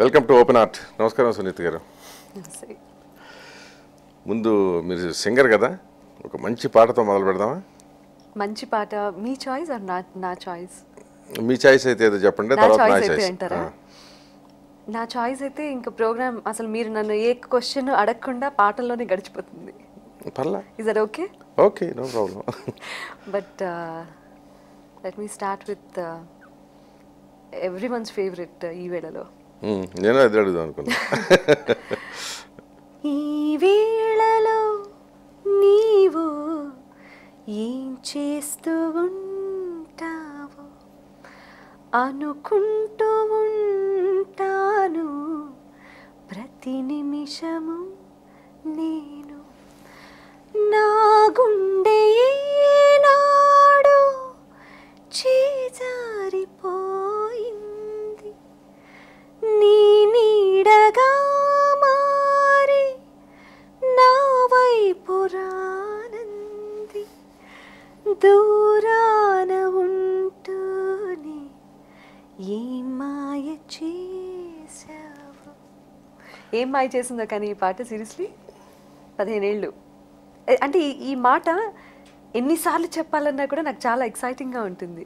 Welcome to open art నమస్కారం సునీత్ గారు ముందు మీరు సింగర్ కదా ఒక మంచి పాటతో మొదలు పెడదామా మంచి పాట మీ చాయిస్ ఆర్ నాట్ నా చాయిస్ మీ చాయిస్ అయితే ఏదో చెప్పండి తర్వాత నా చాయిస్ అంటారా నా చాయిస్ అయితే ఇంకా ప్రోగ్రామ్ అసలు మీరు నన్ను ఏ క్వశ్చన్ అడగకుండా పాటల్లోనే గడిచిపోతుంది పర్లా is that okay okay no problem but let me start with everyone's favourite ఈ వేళలో నేను అది అడుగుదాం అనుకున్నా ఈ వేళలో నీవు ఏం చేస్తూ ఉంటావు అనుకుంటూ ఉంటాను ప్రతి నిమిషము నేను నా గుండె నాడు చేజారిపోయింది నీ నీడగా మారి నా వైపు దూరాన ఉంటూనే ఏ మాయ చేసావు ఏం మాయ చేసిందో కానీ ఈ పాట సీరియస్లీ పదిహేనేళ్ళు అంటే ఈ మాట ఎన్నిసార్లు చెప్పాలన్నా కూడా నాకు చాలా ఎక్సైటింగ్ గా ఉంటుంది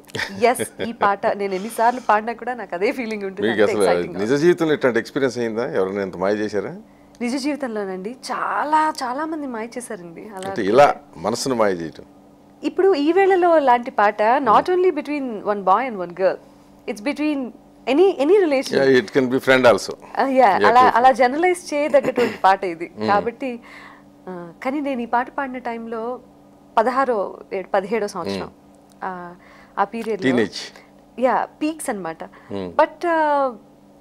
ఎస్ ఈ పాట నేను ఎన్నిసార్లు పాడినా కూడా నాకు అదే ఫీలింగ్ ఉంటుంది నిజ జీవితంలో ఇట్లాంటి ఎక్స్పీరియన్స్ అయిందా ఎవరైనా ఎంత మాయ చేశారా నిజ జీవితంలోనండి చాలా చాలా మంది మాయ చేశారండి అలా ఇలా మనసును మాయ చేయటం ఇప్పుడు ఈ వేళలో లాంటి పాట not only between one boy and one girl it's between any any relation it can be friend also yeah అలా అలా జనరలైజ్ చేయదగ్గటువంటి పాట ఇది hmm. కాబట్టి uh, కానీ నేను ఈ పాట పాడిన టైంలో పదహారో పదిహేడో సంవత్సరం ఆ పీరియడ్ యా పీక్స్ అనమాట బట్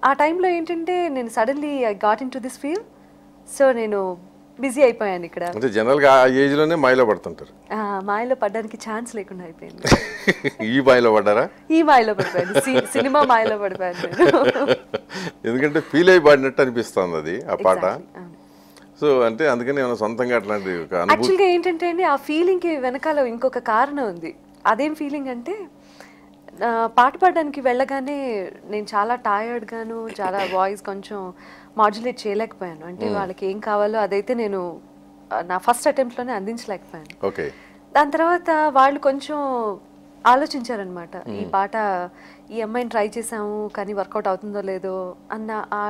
ఆ టైంలో ఏంటంటే నేను suddenly I got into this feel so నేను బిజీ అయిపోయాను ఇక్కడ అంటే జనరల్గా ఆ ఏజ్లోనే మాయలో పడుతుంటారు మాయలో పడడానికి ఛాన్స్ లేకుండా అయిపోయింది ఈ మాయలో పడ్డారా ఈ మాయలో పడిపోయాను సినిమా మాయలో పడిపోయాను ఎందుకంటే ఫీల్ అయిపోయినట్టు అనిపిస్తుంది అది ఆ పాట సో అంటే అందుకని ఏమైనా సొంతంగా అట్లాంటి యాక్చువల్గా ఏంటంటే అండి ఆ ఫీలింగ్కి వెనకాల ఇంకొక కారణం ఉంది అదేం ఫీలింగ్ అంటే పాట పాడడానికి వెళ్ళగానే నేను చాలా టయర్డ్గాను చాలా వాయిస్ కొంచెం మాడ్యులేట్ చేయలేకపోయాను అంటే hmm. వాళ్ళకి ఏం కావాలో అదైతే నేను నా ఫస్ట్ అటెంప్ట్లోనే అందించలేకపోయాను ఓకే దాని తర్వాత వాళ్ళు కొంచెం ఆలోచించారనమాట ఈ hmm. పాట ఈ అమ్మాయిని ట్రై చేసాము కానీ వర్కౌట్ అవుతుందో లేదో అన్న ఆ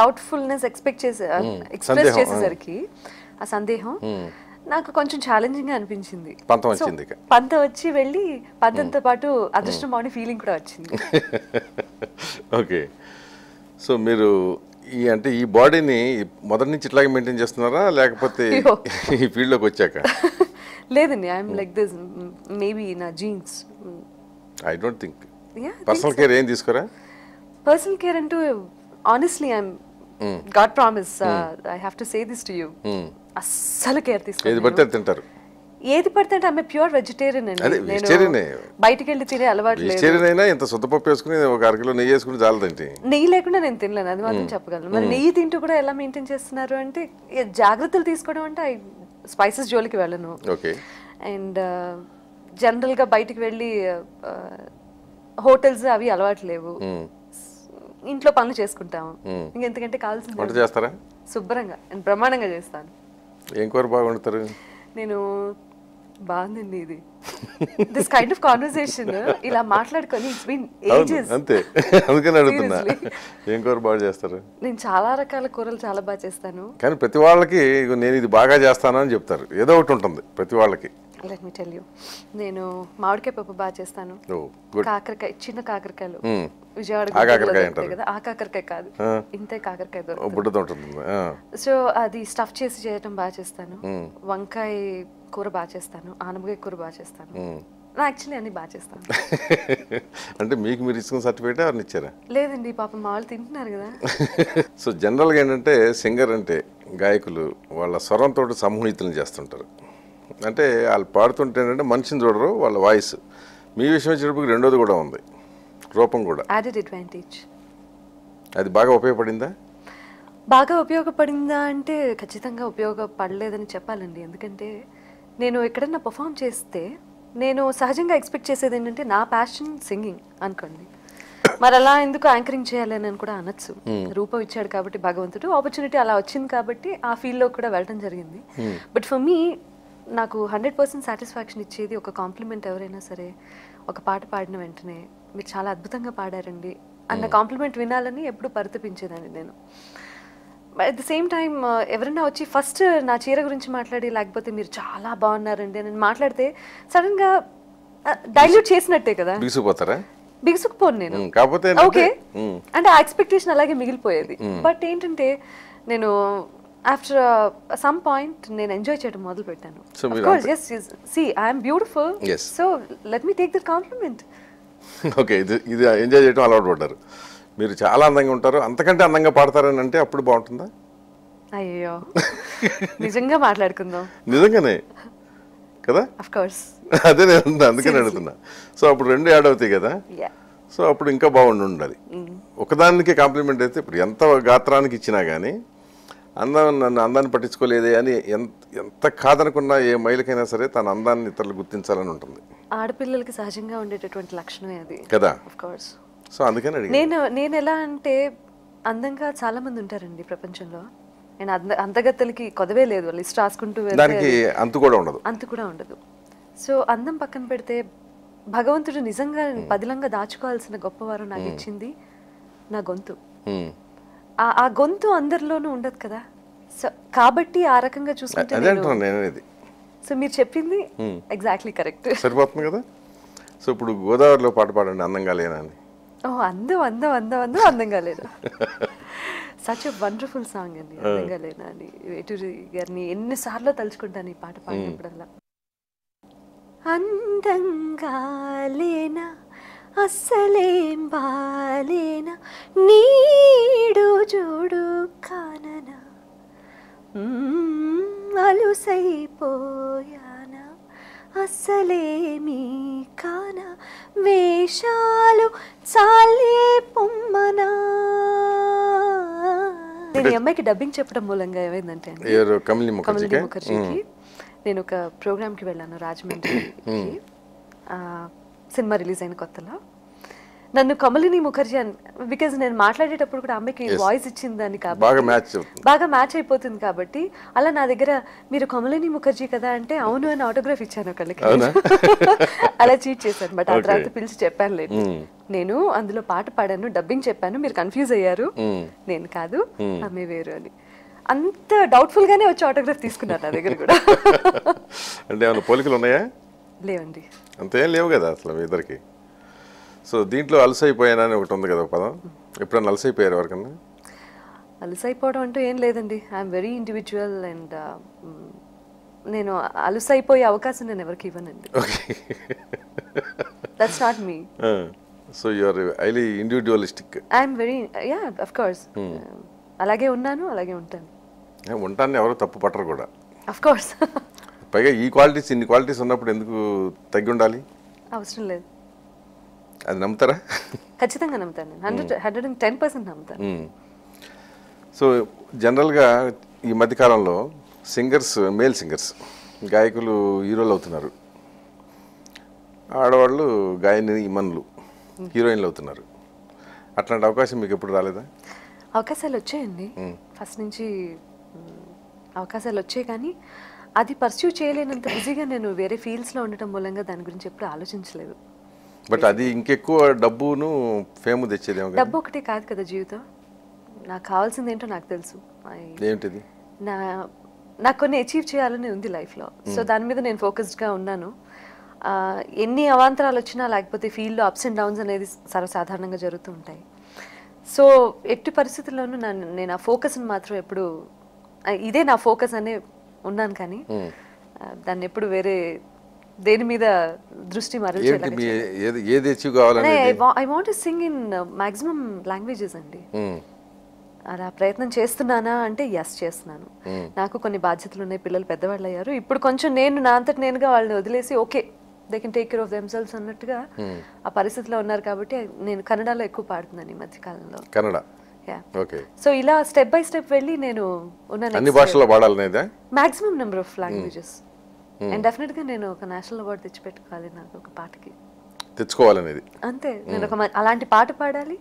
డౌట్ఫుల్నెస్ ఎక్స్పెక్ట్ చేసే ఎక్స్ప్రెస్ uh, hmm. చేసేసరికి ఆ సందేహం hmm. నాకు కొంచెం ఛాలెంజింగ్ గా అనిపించింది పంత వచ్చి వెళ్ళి పంతంతో hmm. పాటు అదృష్టం బాగుండే ఫీలింగ్ కూడా వచ్చింది ఓకే సో మీరు ఈ అంటే ఈ బాడీని మొదటి నుంచి ఇట్లాగే మెయింటైన్ చేస్తున్నారా లేకపోతే ఈ ఫీల్డ్లోకి వచ్చాక లేదండి ఐఎమ్ లైక్ దిస్ మేబీ నా genes I don't think personal care ఏం తీసుకోరా పర్సనల్ కేర్ అంటూ honestly I'm god promise I have to say this to you అస్సలు కేర్ తీసుకోండి తింటారు ఏది పడితే ఆమె ప్యూర్ వెజిటేరియన్ అండి వెజిటేరియన్ బయటికి వెళ్ళి తినే అలవాటు వెజిటేరియన్ అయినా వేసుకుని ఒక అరకిలో నెయ్యి వేసుకుని చాలదండి నెయ్యి లేకుండా నేను తినలేను అది మాత్రం mm. చెప్పగలను మరి mm. నెయ్యి తింటూ కూడా ఎలా మెయింటైన్ చేస్తున్నారు అంటే జాగ్రత్తలు తీసుకోవడం అంటే స్పైసెస్ జోలికి వెళ్ళను ఓకే అండ్ జనరల్గా uh, బయటికి వెళ్ళి హోటల్స్ uh, uh, అవి అలవాటు లేవు mm. ఇంట్లో పనులు చేసుకుంటాము ఇంకెందుకంటే కావాల్సింది వంట చేస్తారా శుభ్రంగా బ్రహ్మాండంగా చేస్తాను ఏం కూర బాగుంటారు నేను బాగుందండి ఇది దిస్ కైండ్ ఆఫ్ కాన్వర్సేషన్ ఇలా మాట్లాడుకొని ఇట్స్ బీన్ ఏజెస్ అంతే అందుకని అడుగుతున్నా ఏం కూర బాగా చేస్తారు నేను చాలా రకాల కూరలు చాలా బాగా చేస్తాను కానీ ప్రతి వాళ్ళకి నేను ఇది బాగా చేస్తాను అని చెప్తారు ఏదో ఒకటి ఉంటుంది ప్రతి వాళ్ళకి లెట్ మీ టెల్ యూ నేను మామిడికాయ పప్పు బాగా చేస్తాను కాకరకాయ చిన్న కాకరకాయలు విజయవాడ కదా ఆ కాకరకాయ కాదు ఇంతే కాకరకాయ దొరుకుతుంది సో అది స్టఫ్ చేసి చేయడం బాగా చేస్తాను వంకాయ కూర బాగా చేస్తాను ఆనమగాయ కూర బాగా చేస్తాను యాక్చువల్లీ అన్ని బాగా చేస్తాను అంటే మీకు మీరు ఇచ్చిన సర్టిఫికేట్ ఎవరిని ఇచ్చారా లేదండి పాపం మా వాళ్ళు తింటున్నారు కదా సో జనరల్గా ఏంటంటే సింగర్ అంటే గాయకులు వాళ్ళ స్వరంతో సమూహితులు చేస్తుంటారు అంటే వాళ్ళు పాడుతుంటే ఏంటంటే మనిషిని చూడరు వాళ్ళ వాయిస్ మీ విషయం వచ్చినప్పుడు రెండోది కూడా ఉంది రూపం కూడా అడ్వాంటేజ్ అది బాగా ఉపయోగపడిందా బాగా ఉపయోగపడిందా అంటే ఖచ్చితంగా ఉపయోగపడలేదని చెప్పాలండి ఎందుకంటే నేను ఎక్కడన్నా పర్ఫామ్ చేస్తే నేను సహజంగా ఎక్స్పెక్ట్ చేసేది ఏంటంటే నా ప్యాషన్ సింగింగ్ అనుకోండి మరి అలా ఎందుకు యాంకరింగ్ చేయాలి అని కూడా అనొచ్చు hmm. రూపం ఇచ్చాడు కాబట్టి భగవంతుడు ఆపర్చునిటీ అలా వచ్చింది కాబట్టి ఆ ఫీల్డ్లో కూడా వెళ్ళడం జరిగింది బట్ ఫర్ మీ నాకు హండ్రెడ్ పర్సెంట్ సాటిస్ఫాక్షన్ ఇచ్చేది ఒక కాంప్లిమెంట్ ఎవరైనా సరే ఒక పాట పాడిన వెంటనే మీరు చాలా అద్భుతంగా పాడారండి అన్న కాంప్లిమెంట్ hmm. వినాలని ఎప్పుడు పరితపించేదాన్ని నేను అట్ ద సేమ్ టైం ఎవరైనా వచ్చి ఫస్ట్ నా చీర గురించి మాట్లాడి లేకపోతే మీరు చాలా బాగున్నారండి నేను మాట్లాడితే సడన్ గా డైల్యూట్ చేసినట్టే కదా బిగుసుకుపోతారా బిగుసుకుపోను నేను కాకపోతే ఓకే అంటే ఆ ఎక్స్పెక్టేషన్ అలాగే మిగిలిపోయేది బట్ ఏంటంటే నేను ఆఫ్టర్ సమ్ పాయింట్ నేను ఎంజాయ్ చేయడం మొదలు పెట్టాను beautiful so let me take the compliment okay ఇది ఎంజాయ్ చేయడం అలవాటు పడ్డారు మీరు చాలా అందంగా ఉంటారు అంతకంటే అందంగా పాడతారని అంటే అప్పుడు బాగుంటుందా అయ్యో నిజంగా మాట్లాడుకుందాం నిజంగానే కదా అదే నేను అందుకని అడుగుతున్నా సో అప్పుడు రెండు యాడ్ అవుతాయి కదా సో అప్పుడు ఇంకా బాగుండి ఉండాలి mm. ఒకదానికి కాంప్లిమెంట్ అయితే ఇప్పుడు ఎంత గాత్రానికి ఇచ్చినా కానీ అందం నన్ను అందాన్ని పట్టించుకోలేదే అని ఎంత ఎంత కాదనుకున్నా ఏ మైలకైనా సరే తన అందాన్ని ఇతరులు గుర్తించాలని ఉంటుంది ఆడపిల్లలకి సహజంగా ఉండేటటువంటి లక్షణమే అది కదా సో అందుకని నేను నేను ఎలా అంటే అందంగా చాలా మంది ఉంటారండి ప్రపంచంలో నేను అంద అందగత్తలకి కొదవే లేదు లిస్ట్ రాసుకుంటూ దానికి అంతు కూడా ఉండదు అంతు కూడా ఉండదు సో అందం పక్కన పెడితే భగవంతుడు నిజంగా పదిలంగా దాచుకోవాల్సిన గొప్పవారు నాకు ఇచ్చింది నా గొంతు ఆ గొంతు అందరిలోనూ ఉండదు కదా సో కాబట్టి ఆ రకంగా చూసుకుంటే సో మీరు చెప్పింది ఎగ్జాక్ట్లీ కరెక్ట్ సరిపోతుంది కదా సో ఇప్పుడు గోదావరిలో పాట పాడండి అందంగా లేనని అందం అందం అందం అందం అందంగా లేదు సచ్ అ వండర్ఫుల్ సాంగ్ అండి అందంగా లేనా అని వేటూరి గారిని ఎన్నిసార్లు తలుచుకుంటాను ఈ పాట పాడినప్పుడల్లా అందంగా లేనా అస్సలేం బాలేనా నీడు చూడు కాననా అలుసైపోయా అసలేమీ కాన వేషాలు చాలే పొమ్మనా నేను ఈ అమ్మాయికి డబ్బింగ్ చెప్పడం మూలంగా ఏమైందంటే నేను ఒక ప్రోగ్రామ్కి వెళ్ళాను రాజమండ్రి సినిమా రిలీజ్ అయిన కొత్తలో నన్ను కమలిని ముఖర్జీ అని బికాజ్ నేను మాట్లాడేటప్పుడు కూడా అమ్మకి వాయిస్ ఇచ్చిందని కాబట్టి బాగా మ్యాచ్ అయిపోతుంది కాబట్టి అలా నా దగ్గర మీరు కమలిని ముఖర్జీ కదా అంటే అవును అని ఆటోగ్రాఫ్ ఇచ్చాను ఒకళ్ళకి అలా చీట్ చేశాను బట్ ఆ తర్వాత పిలిచి చెప్పాను లేదు hmm. నేను అందులో పాట పాడాను డబ్బింగ్ చెప్పాను మీరు కన్ఫ్యూజ్ అయ్యారు hmm. నేను కాదు అమ్మ hmm. వేరు అని అంత డౌట్ఫుల్ గానే వచ్చి ఆటోగ్రాఫ్ తీసుకున్నారు నా దగ్గర కూడా అంటే ఏమైనా పోలికలు ఉన్నాయా లేవండి అంతేం లేవు కదా అసలు ఇద్దరికి సో దీంట్లో అలసైపోయానని ఒకటి ఉంది కదా పదం ఎప్పుడైనా అలసైపోయారు ఎవరికన్నా అలసైపోవడం అంటూ ఏం లేదండి ఐఎమ్ వెరీ ఇండివిజువల్ అండ్ నేను అలసైపోయే అవకాశం నేను ఎవరికి ఇవ్వనండి that's not me so you are highly individualistic I'm very yeah of course అలాగే ఉన్నాను అలాగే ఉంటాను ఉంటాను ఎవరు తప్పు పట్టరు కూడా అఫ్ కోర్స్ పైగా ఈ క్వాలిటీస్ ఇన్ని క్వాలిటీస్ ఉన్నప్పుడు ఎందుకు తగ్గి ఉండాలి అవసరం లేదు అది నమ్ముతారా ఖచ్చితంగా నమ్ముతాను hundred hundred and ten percent నమ్ముతాను సో జనరల్గా ఈ మధ్యకాలంలో సింగర్స్ మేల్ సింగర్స్ గాయకులు హీరోలు అవుతున్నారు ఆడవాళ్ళు గాయని ఇమన్లు హీరోయిన్లు అవుతున్నారు అట్లాంటి అవకాశం మీకు ఎప్పుడు రాలేదా అవకాశాలు వచ్చాయండి ఫస్ట్ నుంచి అవకాశాలు వచ్చాయి కానీ అది పర్స్యూ చేయలేనంత బిజీగా నేను వేరే ఫీల్డ్స్లో ఉండటం మూలంగా దాని గురించి ఎప్పుడు ఆలోచించలేదు బట్ అది ఇంకెక్కువ డబ్బును ఫేమ్ తెచ్చేదేమో డబ్బు ఒకటే కాదు కదా జీవితం నాకు కావాల్సింది ఏంటో నాకు తెలుసు ఏంటిది నా నాకు కొన్ని అచీవ్ చేయాలని ఉంది లైఫ్లో సో hmm. దాని మీద నేను ఫోకస్డ్గా ఉన్నాను ఎన్ని అవాంతరాలు వచ్చినా లేకపోతే ఫీల్డ్లో అప్స్ అండ్ డౌన్స్ అనేది సర్వసాధారణంగా జరుగుతూ ఉంటాయి సో ఎట్టి పరిస్థితుల్లోనూ నన్ను నేను ఆ ఫోకస్ని మాత్రం ఎప్పుడు ఇదే నా ఫోకస్ అనే ఉన్నాను కానీ hmm. దాన్ని ఎప్పుడు వేరే దేని మీద దృష్టి మరల్చేది I want sing in maximum languages అండి hmm. అలా ప్రయత్నం చేస్తున్నానా అంటే ఎస్ చేస్తున్నాను hmm. నాకు కొన్ని బాధ్యతలు ఉన్నాయి పిల్లలు పెద్దవాళ్ళు అయ్యారు ఇప్పుడు కొంచెం నేను నా అంతటి నేనుగా వాళ్ళని వదిలేసి okay they can take care of selves అన్నట్టుగా hmm. ఆ పరిస్థితిలో ఉన్నారు కాబట్టి నేను కన్నడలో ఎక్కువ పాడుతున్నాను ఈ మధ్య కాలంలో కన్నడ సో ఇలా స్టెప్ బై స్టెప్ వెళ్ళి నేను అన్ని maximum number of languages and definite గా నేను ఒక నేషనల్ అవార్డు తెచ్చిపెట్టుకోవాలి నాకు ఒక పాటకి తెచ్చుకోవాలనేది అంతే hmm. నేను ఒక అలాంటి పాట పాడాలి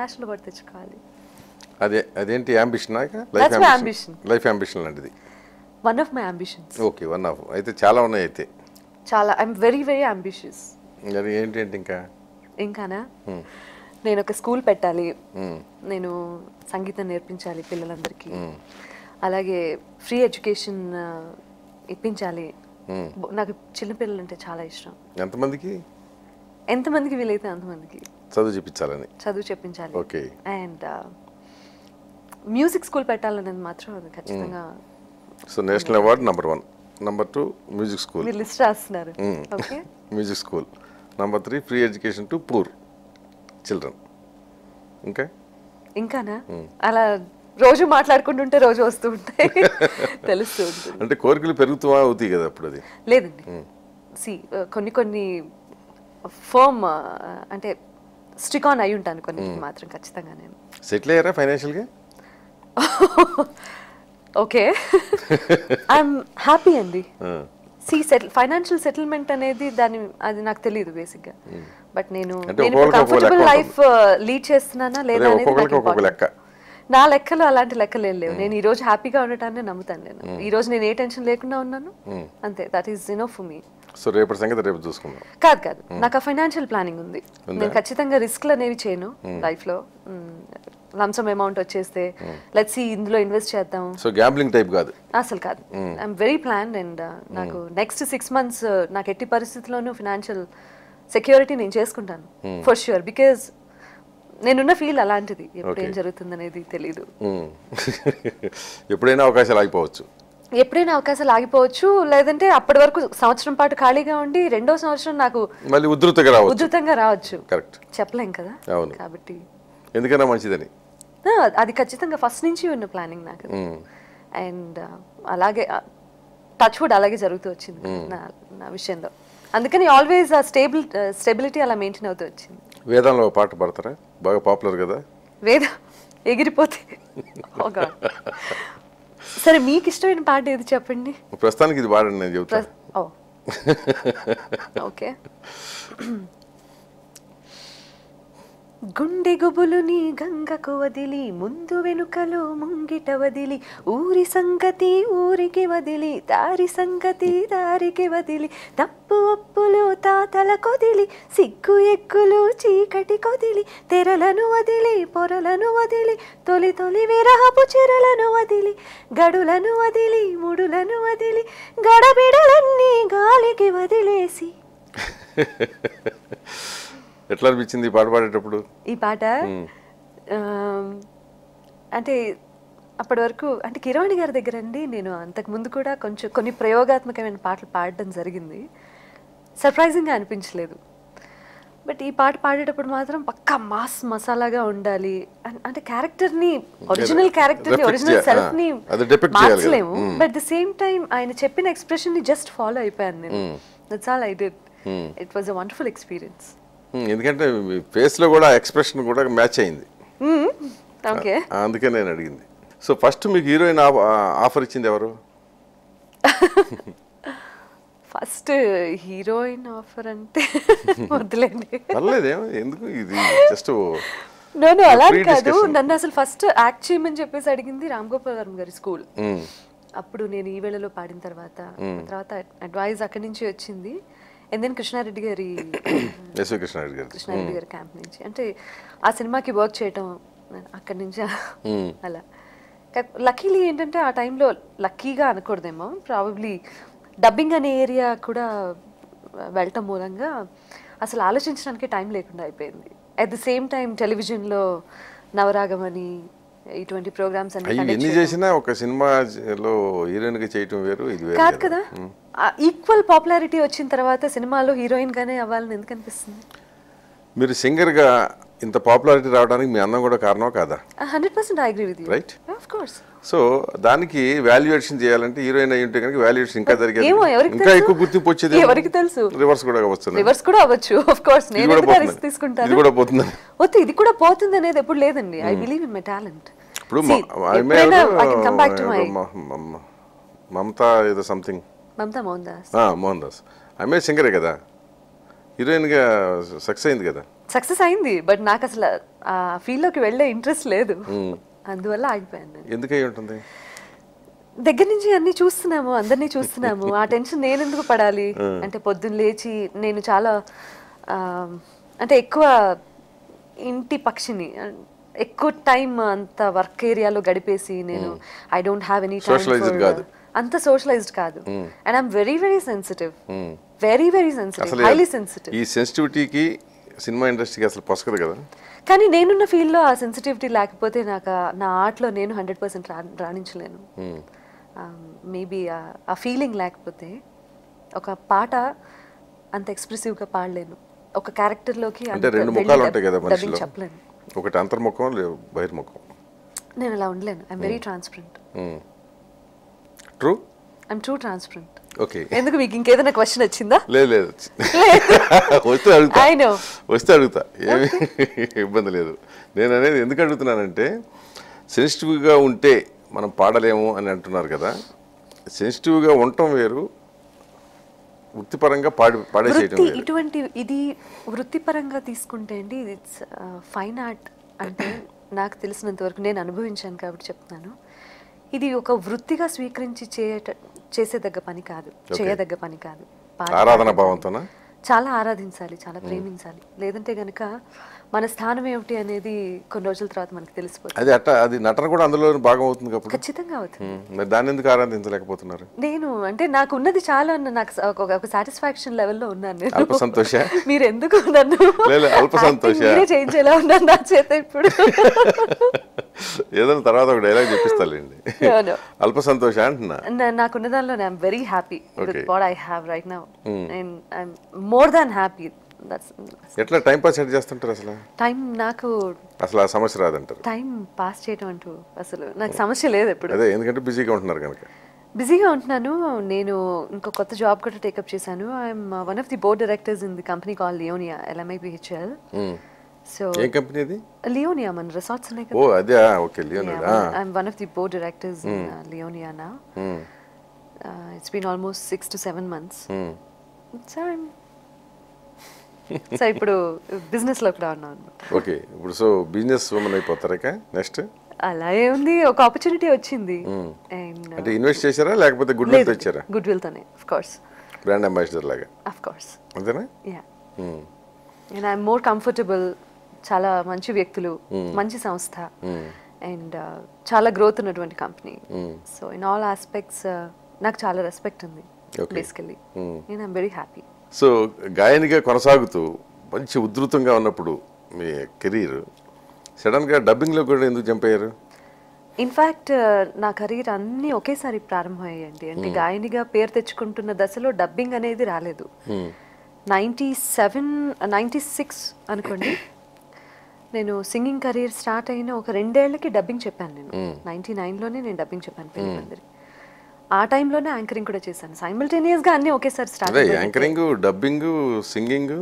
నేషనల్ hmm. అవార్డు తెచ్చుకోవాలి అదే అదేంటి ambition life ambition life ambition లాంటిది one of my ambitions okay one of అయితే చాలా ఉన్నాయి అయితే చాలా ఐఎమ్ వెరీ వెరీ అంబిషియస్ ఏంటంటే ఇంకా ఇంకానా hmm. నేను ఒక స్కూల్ పెట్టాలి నేను సంగీతం నేర్పించాలి పిల్లలందరికీ అలాగే ఫ్రీ ఎడ్యుకేషన్ ఇప్పించాలి నాకు చిన్నపిల్లలు అంటే చాలా ఇష్టం ఎంతమందికి ఎంతమందికి వీలైతే అంతమందికి చదువు చెప్పించాలని చదువు చెప్పించాలి ఓకే అండ్ మ్యూజిక్ స్కూల్ పెట్టాలనేది మాత్రం ఖచ్చితంగా so national award number one number two music school మీరు లిస్ట్ రాస్తున్నారు okay music school number three free education to poor children ఇంకా ఇంకానా అలా రోజు మాట్లాడుకుంటుంటే రోజు వస్తూ ఉంటాయి తెలుస్తూ అంటే కోరికలు పెరుగుతూ అవుతాయి కదా అప్పుడు అది లేదండి సి uh, కొన్ని కొన్ని ఫర్మ్ uh, అంటే స్టిక్ ఆన్ అయి ఉంటాను కొన్ని మాత్రం ఖచ్చితంగా నేను సెటిల్ అయ్యారా ఫైనాన్షియల్గా ఓకే ఐఎమ్ హ్యాపీ అండి సి సెటిల్ ఫైనాన్షియల్ సెటిల్మెంట్ అనేది దాని అది నాకు తెలియదు బేసిక్గా బట్ నేను కంఫర్టబుల్ లైఫ్ లీడ్ చేస్తున్నానా లేదా అనేది నా లెక్కలు అలాంటి లెక్కలు ఏం లేవు నేను ఈ రోజు హ్యాపీగా ఉండటాన్ని నమ్ముతాను నేను ఈ రోజు నేను ఏ టెన్షన్ లేకుండా ఉన్నాను అంతే that is you know for me so రేపటి సంగతి రేపు చూసుకుందాం కాదు కాదు నాకు ఆ ఫైనాన్షియల్ ప్లానింగ్ ఉంది నేను ఖచ్చితంగా రిస్క్లు అనేవి చేయను లైఫ్ లో లంసమ్ అమౌంట్ వచ్చేస్తే లెట్స్ సీ ఇందులో ఇన్వెస్ట్ చేద్దాం సో గ్యాంబ్లింగ్ టైప్ కాదు అసలు కాదు ఐఎమ్ వెరీ ప్లాన్ అండ్ నాకు నెక్స్ట్ సిక్స్ మంత్స్ నాకు ఎట్టి పరిస్థితుల్లోనూ ఫినాన్షియల్ సెక్యూరిటీ నేను చేసుకుంటాను ఫర్ ష్యూర్ బికాజ్ నేనున్న ఫీల్ అలాంటిది ఎప్పుడేం జరుగుతుంది అనేది తెలీదు ఎప్పుడైనా అవకాశాలు ఆగిపోవచ్చు ఎప్పుడైనా అవకాశాలు ఆగిపోవచ్చు లేదంటే అప్పటి వరకు సంవత్సరం పాటు ఖాళీగా ఉండి రెండో సంవత్సరం నాకు మళ్ళీ ఉధృతంగా రావచ్చు ఉధృతంగా రావచ్చు కరెక్ట్ చెప్పలేం కదా అవును కాబట్టి ఎందుకన్నా మంచిదని అది ఖచ్చితంగా ఫస్ట్ నుంచి ఉన్న ప్లానింగ్ నాకు అండ్ అలాగే టచ్ వుడ్ అలాగే జరుగుతూ వచ్చింది నా నా విషయంలో అందుకని ఆల్వేస్ ఆ స్టేబిల్ స్టెబిలిటీ అలా మెయింటైన్ అవుతూ వచ్చింది వేదంలో పాట పడతారా బాగా పాపులర్ కదా లేదా ఎగిరిపోతే oh సరే మీకు ఇష్టమైన పాట ఏది చెప్పండి ప్రస్తుతానికి ఇది పాడండి నేను చెప్తాను ఓకే గుండె గుబులుని గంగకు వదిలి ముందు వెనుకలు ముంగిట వదిలి ఊరి సంగతి ఊరికి వదిలి దారి సంగతి దారికి వదిలి తప్పు అప్పులు తాతల కొదిలి సిగ్గు ఎగ్గులు చీకటి కొదిలి తెరలను వదిలి పొరలను వదిలి తొలి తొలి విరహపు చెరలను వదిలి గడులను వదిలి ముడులను వదిలి గడబిడలన్నీ గాలికి వదిలేసి ఎట్లా అనిపించింది ఈ పాట పాడేటప్పుడు ఈ పాట అంటే అప్పటి వరకు అంటే కిరవాణి గారి దగ్గర అండి నేను అంతకు ముందు కూడా కొంచెం కొన్ని ప్రయోగాత్మకమైన పాటలు పాడడం జరిగింది సర్ప్రైజింగ్గా అనిపించలేదు బట్ ఈ పాట పాడేటప్పుడు మాత్రం పక్కా మాస్ మసాలాగా ఉండాలి అంటే క్యారెక్టర్ ని ఒరిజినల్ క్యారెక్టర్ ని ఒరిజినల్ సెల్ఫ్ ని మార్చలేము బట్ ద సేమ్ టైం ఆయన చెప్పిన ఎక్స్ప్రెషన్ ని జస్ట్ ఫాలో అయిపోయాను నేను that's all I did it was a wonderful experience ఎందుకంటే లో కూడా ఎక్స్ప్రెషన్ కూడా మ్యాచ్ అయింది అందుకే నేను అడిగింది సో ఫస్ట్ మీకు హీరోయిన్ ఆఫర్ ఇచ్చింది ఎవరు ఫస్ట్ హీరోయిన్ ఆఫర్ అంటే వద్దులేండి పర్లేదు ఎందుకు ఇది జస్ట్ నేను అలా కాదు నన్ను అసలు ఫస్ట్ యాక్ట్ చేయమని చెప్పేసి అడిగింది రామ్ గోపాల్ వర్మ గారి స్కూల్ అప్పుడు నేను ఈ వేళలో పాడిన తర్వాత తర్వాత అడ్వైజ్ అక్కడి నుంచి వచ్చింది అండ్ కృష్ణారెడ్డి గారి కృష్ణారెడ్డి గారు కృష్ణారెడ్డి hmm. గారి క్యాంప్ నుంచి అంటే ఆ సినిమాకి వర్క్ చేయటం అక్కడి నుంచి hmm. అలా లక్కీలీ ఏంటంటే ఆ టైంలో లక్కీగా అనకూడదేమో ప్రాబబ్లీ డబ్బింగ్ అనే ఏరియా కూడా వెళ్ళటం మూలంగా అసలు ఆలోచించడానికి టైం లేకుండా అయిపోయింది అట్ ద సేమ్ టైం టెలివిజన్లో నవరాగమని ఇటువంటి ప్రోగ్రామ్స్ ఎన్ని చేసినా ఒక సినిమాలో హీరోయిన్ గా చేయటం వేరు ఇది కాదు కదా ఈక్వల్ పాపులారిటీ వచ్చిన తర్వాత సినిమాలో హీరోయిన్ గానే అవ్వాలని ఎందుకు అనిపిస్తుంది మీరు సింగర్ గా ఇంత పాపులారిటీ రావడానికి మీ అన్నం కూడా కారణం కాదా hundred percent agree with right of course so దానికి వాల్యుయేషన్ చేయాలంటే హీరోయిన్ అయ్యి ఉంటే కనుక వాల్యుయేషన్ ఇంకా జరిగేది ఇంకా ఎక్కువ గుర్తింపు వచ్చేది ఎవరికి తెలుసు రివర్స్ కూడా అవ్వచ్చు రివర్స్ కూడా అవ్వచ్చు ఆఫ్ కోర్స్ నేను తీసుకుంటాను ఇది కూడా పోతుంది ఇది కూడా పోతుంది అనేది ఎప్పుడు లేదండి I believe in my talent ఇప్పుడు మమతా ఏదో సంథింగ్ మమతా మోహన్ దాస్ మోహన్ దాస్ ఆమె సింగరే కదా హీరోయిన్గా సక్సెస్ అయింది కదా సక్సెస్ అయింది బట్ నాకు అసలు ఆ లోకి వెళ్ళే ఇంట్రెస్ట్ లేదు hmm. అందువల్ల ఆగిపోయాను ఎందుకై ఉంటుంది దగ్గర నుంచి అన్ని చూస్తున్నాము అందరినీ చూస్తున్నాము ఆ టెన్షన్ నేను ఎందుకు పడాలి అంటే పొద్దున్న లేచి నేను చాలా అంటే ఎక్కువ ఇంటి పక్షిని ఎక్కువ టైం అంత వర్క్ ఏరియాలో గడిపేసి నేను I don't have any time అంత సోషలైజ్డ్ కాదు and I'm very very sensitive very very sensitive highly sensitive ఈ సెన్సిటివిటీకి సినిమా ఇండస్ట్రీకి అసలు పసుకదు కదా కానీ నేనున్న ఫీల్డ్లో ఆ సెన్సిటివిటీ లేకపోతే నాకు నా ఆర్ట్లో నేను హండ్రెడ్ పర్సెంట్ రాణించలేను మేబీ hmm. um, ఆ ఫీలింగ్ లేకపోతే ఒక పాట అంత ఎక్స్ప్రెసివ్గా పాడలేను ఒక క్యారెక్టర్లోకి అంటే రెండు ముఖాలు ఉంటాయి కదా చెప్పలేను ఒకటి అంతర్ముఖం లేదు బహిర్ముఖం నేను అలా ఉండలేను I'm very transparent true I'm true transparent okay ఎందుకు మీకు ఇంకేదైనా క్వశ్చన్ వచ్చిందా లేదు లేదు వస్తే అడుగుతా వస్తే అడుగుతా ఏమి ఇబ్బంది లేదు నేను అనేది ఎందుకు అడుగుతున్నానంటే సెన్సిటివ్గా ఉంటే మనం పాడలేము అని అంటున్నారు కదా సెన్సిటివ్గా ఉండటం వేరు వృత్తిపరంగా పాడి పాడేసేయటం ఇటువంటి ఇది వృత్తిపరంగా తీసుకుంటే అండి ఇట్స్ ఫైన్ ఆర్ట్ అంటే నాకు తెలిసినంత వరకు నేను అనుభవించాను కాబట్టి చెప్తున్నాను ఇది ఒక వృత్తిగా స్వీకరించి చేసేదగ్గ పని కాదు చేయదగ్గ పని కాదు ఆరాధన భావంతోనా చాలా ఆరాధించాలి చాలా ప్రేమించాలి లేదంటే గనుక మన స్థానం ఏమిటి అనేది కొన్ని రోజుల తర్వాత మనకి తెలిసిపోతుంది అది అట్లా అది నటన కూడా అందులో భాగం అవుతుంది కాబట్టి ఖచ్చితంగా అవుతుంది దాన్ని ఎందుకు ఆరాధించలేకపోతున్నారు నేను అంటే నాకు ఉన్నది చాలా అన్న నాకు ఒక సాటిస్ఫాక్షన్ లెవెల్లో ఉన్నాను నేను అల్ప సంతోష మీరు ఎందుకు నన్ను అల్ప సంతోష చేయించేలా ఉన్నాను నా చేత ఇప్పుడు ఏదైనా తర్వాత ఒక డైలాగ్ చెప్పిస్తాలేండి అల్ప సంతోష అంటున్నా నాకున్న దానిలో I'm very happy with what I have right now and I'm more than happy ఎట్లా టైం పాస్ చేస్తుంటారు అసలు టైం నాకు అసలు ఆ సమస్య రాదంటారు టైం పాస్ చేయడం అంటూ అసలు నాకు సమస్య లేదు ఎప్పుడు అదే ఎందుకంటే బిజీగా ఉంటున్నారు కనుక బిజీగా ఉంటున్నాను నేను ఇంకో కొత్త జాబ్ కూడా టేకప్ చేశాను I'm one of the board directors in the company call Leonia LMIBHL so ఏం కంపెనీ అది లియోనియా మన రిసార్ట్స్ ఉన్నాయి కదా ఓ అదే okay Leonia I am one of the board directors in Leonia నా it's been almost 6 to 7 months so I'm so ఇప్పుడు business లో కూడా ఉన్నాను ఓకే ఇప్పుడు సో బిజినెస్ ఉమెన్ అయిపోతారక నెక్స్ట్ అలా ఏముంది ఒక ఆపర్చునిటీ వచ్చింది hmm. uh, అంటే ఇన్వెస్ట్ చేశారా లేకపోతే గుడ్ విల్ తెచ్చారా గుడ్ విల్ తోనే ఆఫ్ కోర్స్ బ్రాండ్ అంబాసిడర్ లాగా ఆఫ్ కోర్స్ అంతేనా yeah and I'm more comfortable చాలా మంచి వ్యక్తులు hmm. మంచి సంస్థ అండ్ hmm. uh, చాలా గ్రోత్ ఉన్నటువంటి company so in all aspects నాకు చాలా రెస్పెక్ట్ ఉంది బేసికలీ నేను ఐమ్ వెరీ హ్యాపీ సో గాయనిగా కొనసాగుతూ మంచి ఉధృతంగా ఉన్నప్పుడు మీ కెరీర్ సడన్ గా డబ్బింగ్ లో కూడా ఎందుకు చంపారు ఇన్ఫాక్ట్ uh, నా కెరీర్ అన్నీ ఒకేసారి ప్రారంభమయ్యాయండి అంటే hmm. గాయనిగా పేరు తెచ్చుకుంటున్న దశలో డబ్బింగ్ అనేది రాలేదు నైంటీ సెవెన్ నైంటీ సిక్స్ అనుకోండి నేను సింగింగ్ కెరీర్ స్టార్ట్ అయిన ఒక రెండేళ్లకి డబ్బింగ్ చెప్పాను నేను నైన్టీ నైన్లోనే నేను డబ్బింగ్ చెప్పాను పెళ్లి మందిరి ఆ టైంలోనే యాంకరింగ్ కూడా చేశాను సైమల్టేనియస్ గా అన్ని ఒకేసారి start anchoring dubbing singing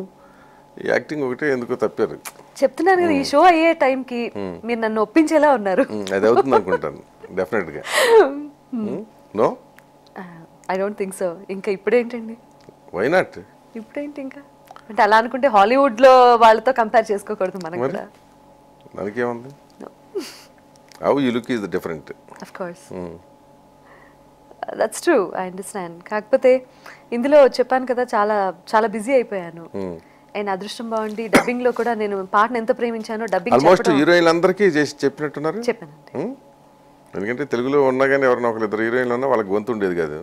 acting ఒకటే ఎందుకు తప్పారు చెప్తున్నాను కదా ఈ షో అయ్యే టైంకి మీరు నన్ను ఒప్పించేలా ఉన్నారు అది అవుతుంది అనుకుంటాను డెఫినెట్ గా no I don't think so ఇంకా ఇప్పుడేంటండి వై నాట్ ఇప్పుడేంటి ఇంకా అంటే అలా అనుకుంటే హాలీవుడ్ లో వాళ్ళతో కంపేర్ చేసుకోకూడదు మనం కూడా మనకి ఏముంది how you look is different of course that's true I understand కాకపోతే ఇందులో చెప్పాను కదా చాలా చాలా బిజీ అయిపోయాను hmm. అండ్ అదృష్టం బాగుండి డబ్బింగ్ లో కూడా నేను పాటను ఎంత ప్రేమించానో డబ్బింగ్ ఆల్మోస్ట్ హీరోయిన్ అందరికీ చేసి చెప్పినట్టున్నారు చెప్పానండి hmm? ఎందుకంటే తెలుగులో ఉన్నా కానీ ఎవరైనా ఒకరు ఇద్దరు హీరోయిన్లు ఉన్నా వాళ్ళకి గొంతు ఉండేది కాదు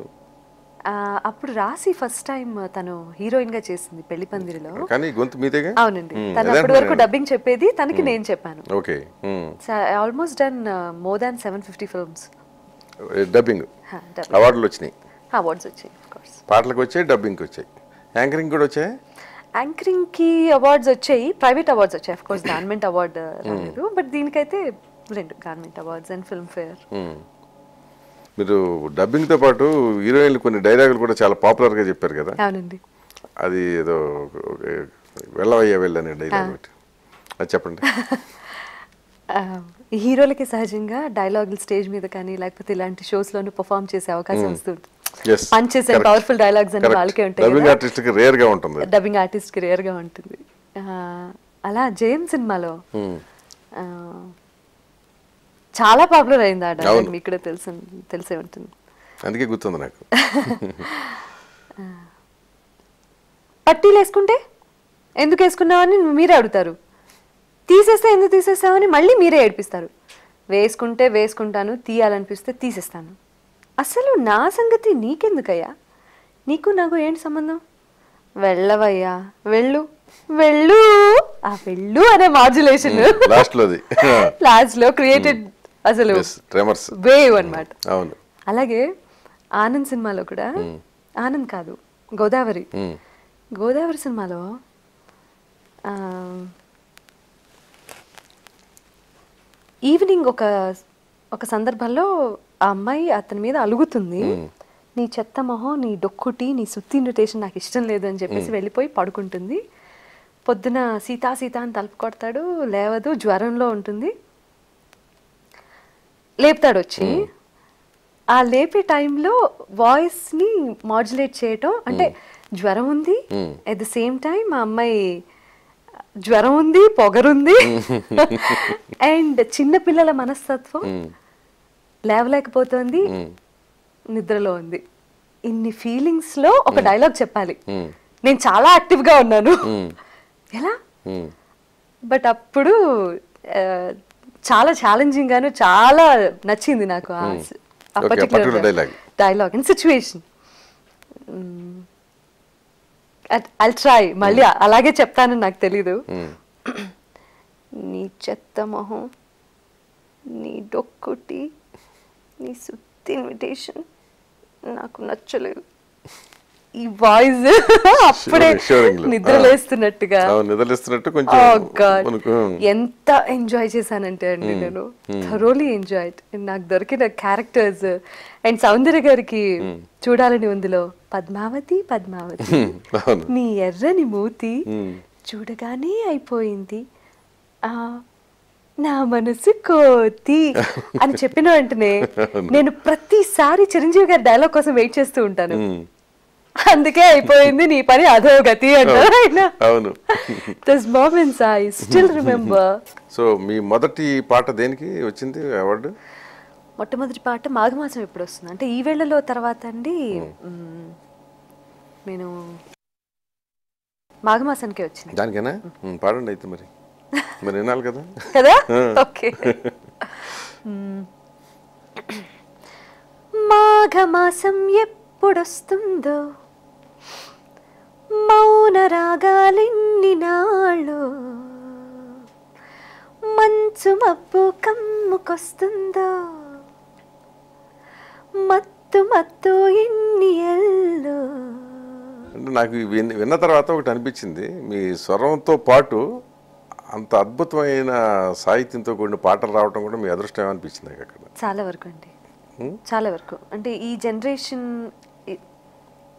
అప్పుడు రాసి ఫస్ట్ టైం తను హీరోయిన్ గా చేసింది పెళ్లి పందిరిలో కానీ గొంతు మీదేగా అవునండి తను అప్పటి వరకు డబ్బింగ్ చెప్పేది తనకి నేను చెప్పాను okay almost done more than seven fifty films dubbing అవార్డులు వచ్చినాయి అవార్డ్స్ వచ్చాయి పాటలకు వచ్చాయి డబ్బింగ్ వచ్చాయి యాంకరింగ్ కూడా వచ్చాయి యాంకరింగ్ కి అవార్డ్స్ వచ్చాయి ప్రైవేట్ అవార్డ్స్ వచ్చాయి ఆఫ్ కోర్స్ గవర్నమెంట్ అవార్డు రాలేదు బట్ దీనికైతే రెండు గవర్నమెంట్ అవార్డ్స్ అండ్ ఫిల్మ్ఫేర్ మీరు డబ్బింగ్ తో పాటు హీరోయిన్లు కొన్ని డైలాగులు కూడా చాలా పాపులర్ గా చెప్పారు కదా అవునండి అది ఏదో వెళ్ళవయ్యా వెళ్ళని డైలాగ్ అది చెప్పండి హీరోలకి సహజంగా డైలాగులు స్టేజ్ మీద కానీ లేకపోతే ఇలాంటి షోస్లోనూ పర్ఫార్మ్ చేసే అవకాశం వస్తుంది పంచెస్ అండ్ పవర్ఫుల్ డైలాగ్స్ అని వాళ్ళకే ఉంటాయి డబ్బింగ్ ఆర్టిస్ట్ కి రేర్ గా ఉంటుంది డబ్బింగ్ ఆర్టిస్ట్ కి రేర్ గా ఉంటుంది అలా జయం సినిమాలో చాలా పాపులర్ అయింది ఆట మీకు తెలుసు తెలిసే ఉంటుంది అందుకే గుర్తుంది నాకు పట్టీలు వేసుకుంటే ఎందుకు వేసుకున్నావని మీరే అడుగుతారు తీసేస్తే ఎందుకు తీసేస్తామని మళ్ళీ మీరే ఏడిపిస్తారు వేసుకుంటే వేసుకుంటాను తీయాలనిపిస్తే తీసేస్తాను అసలు నా సంగతి నీకెందుకయ్యా నీకు నాకు ఏంటి సంబంధం వెళ్ళవయ్యా వెళ్ళు వెళ్ళు ఆ వెళ్ళు అనే మాడ్యులేషన్ లాస్ట్ లో క్రియేటెడ్ అసలు ట్రెమర్స్ వేవ్ mm-hmm. అనమాట అవును అలాగే ఆనంద్ సినిమాలో కూడా mm. ఆనంద్ కాదు గోదావరి mm. గోదావరి సినిమాలో ఈవినింగ్ ఒక ఒక సందర్భంలో ఆ అమ్మాయి అతని మీద అలుగుతుంది mm. నీ చెత్త మొహం నీ డొక్కుటి నీ సుత్తి ఇన్విటేషన్ నాకు ఇష్టం లేదు అని చెప్పేసి వెళ్ళిపోయి పడుకుంటుంది పొద్దున సీతా సీత అని తలుపు కొడతాడు లేవదు జ్వరంలో ఉంటుంది లేపుతాడు వచ్చి ఆ లేపే టైంలో వాయిస్ని మాడ్యులేట్ చేయటం అంటే జ్వరం ఉంది అట్ ద సేమ్ టైం మా అమ్మాయి జ్వరం ఉంది పొగరుంది అండ్ చిన్న పిల్లల మనస్తత్వం లేవలేకపోతుంది నిద్రలో ఉంది ఇన్ని ఫీలింగ్స్ లో ఒక డైలాగ్ చెప్పాలి నేను చాలా యాక్టివ్ గా ఉన్నాను ఎలా బట్ అప్పుడు చాలా ఛాలెంజింగ్ గాను చాలా నచ్చింది నాకు dialogue and situation I'll try మళ్ళీ hmm. అలాగే చెప్తానని నాకు తెలీదు hmm. నీ చెత్త మొహం నీ డొక్కుటి నీ సుత్తి ఇన్విటేషన్ నాకు నచ్చలేదు ఈ వాయిస్ అప్పుడే నిద్రలేస్తున్నట్టుగా నిద్రలేస్తున్నట్టు కొంచెం oh ఎంత ఎంజాయ్ చేశానంటే అండి hmm, నేను థరోలీ hmm. ఎంజాయ్ నాకు దొరికిన క్యారెక్టర్స్ అండ్ సౌందర్య గారికి hmm. చూడాలని ఉందిలో పద్మావతి పద్మావతి నీ ఎర్రని మూతి చూడగానే అయిపోయింది ఆ నా మనసు కోతి అని చెప్పిన వెంటనే నేను ప్రతిసారి చిరంజీవి గారి డైలాగ్ కోసం వెయిట్ చేస్తూ ఉంటాను అందుకే అయిపోయింది నీ పని అదో గతి అంటారు ఆయన అవును those moments I still remember so మీ మొదటి పాట దేనికి వచ్చింది అవార్డు మొట్టమొదటి పాట మాఘమాసం ఎప్పుడు వస్తుంది అంటే ఈ వేళలో తర్వాత అండి hmm. నేను మాఘమాసానికే వచ్చింది దానికేనా hmm. Hmm, పాడండి అయితే మరి మరి వినాలి కదా కదా ఓకే మాఘమాసం ఎప్పుడొస్తుందో మౌన నాళ్ళు మంచు మబ్బు కమ్ముకొస్తుందో మత్తు మత్తు ఎన్ని ఎల్లు నాకు విన్న తర్వాత ఒకటి అనిపించింది మీ స్వరంతో పాటు అంత అద్భుతమైన సాహిత్యంతో కూడిన పాటలు రావడం కూడా మీ అదృష్టం అనిపించింది అక్కడ చాలా వరకు అండి చాలా వరకు అంటే ఈ జనరేషన్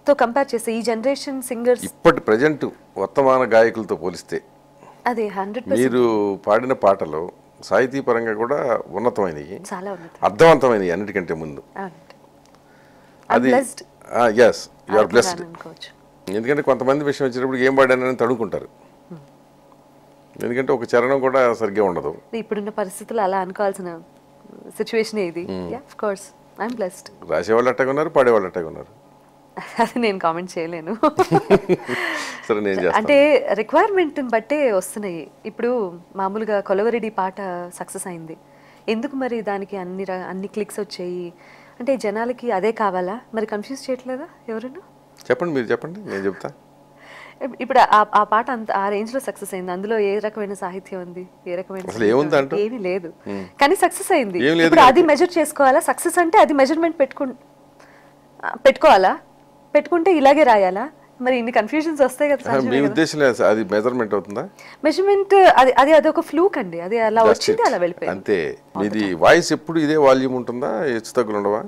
తో కంపేర్ చేస్తే ఈ జనరేషన్ సింగర్స్ ఇప్పటి ప్రజెంట్ వర్తమాన గాయకులతో పోలిస్తే అదే హండ్రెడ్ మీరు పాడిన పాటలు సాహితీ పరంగా కూడా ఉన్నతమైనవి చాలా అర్థవంతమైనవి అన్నిటికంటే ముందు అది ఎస్ యు ఆర్ బ్లెస్డ్ ఎందుకంటే కొంతమంది విషయం వచ్చినప్పుడు ఏం పాడానని తడుకుంటారు ఎందుకంటే ఒక చరణం కూడా సరిగ్గా ఉండదు ఇప్పుడున్న పరిస్థితులు అలా అనుకోవాల్సిన సిచ్యువేషన్ ఇది ఆఫ్ కోర్స్ ఐఎమ్ బ్లెస్డ్ రాసేవాళ్ళు అట్టగా ఉన్నారు పాడేవాళ్ళు అట్టగా ఉన్నారు అది నేను కామెంట్ చేయలేను అంటే రిక్వైర్మెంట్ బట్టే వస్తున్నాయి ఇప్పుడు మామూలుగా కొలవరెడ్డి పాట సక్సెస్ అయింది ఎందుకు మరి దానికి అన్ని అన్ని క్లిక్స్ వచ్చాయి అంటే జనాలకి అదే కావాలా మరి కన్ఫ్యూజ్ చేయట్లేదా ఎవరైనా చెప్పండి మీరు చెప్పండి నేను చెప్తా ఇప్పుడు ఆ పాట అంత ఆ రేంజ్ లో సక్సెస్ అయింది అందులో ఏ రకమైన సాహిత్యం ఉంది ఏ రకమైన ఏమీ లేదు hmm. కానీ సక్సెస్ అయింది ఇప్పుడు అది మెజర్ చేసుకోవాలా సక్సెస్ అంటే అది మెజర్మెంట్ పెట్టుకు పెట్టుకోవాలా పెట్టుకుంటే ఇలాగే రాయాలా మరి ఇన్ని కన్ఫ్యూజన్స్ వస్తాయి కదా మీ ఉద్దేశం అది మెజర్మెంట్ అవుతుందా మెజర్మెంట్ అది అది అది ఒక ఫ్లూక్ అండి అది అలా వచ్చింది అలా వెళ్ళిపోయింది అంతే ఇది వాయిస్ ఎప్పుడు ఇదే వాల్యూమ్ ఉంటుందా హెచ్చు తగ్గులు ఉండవా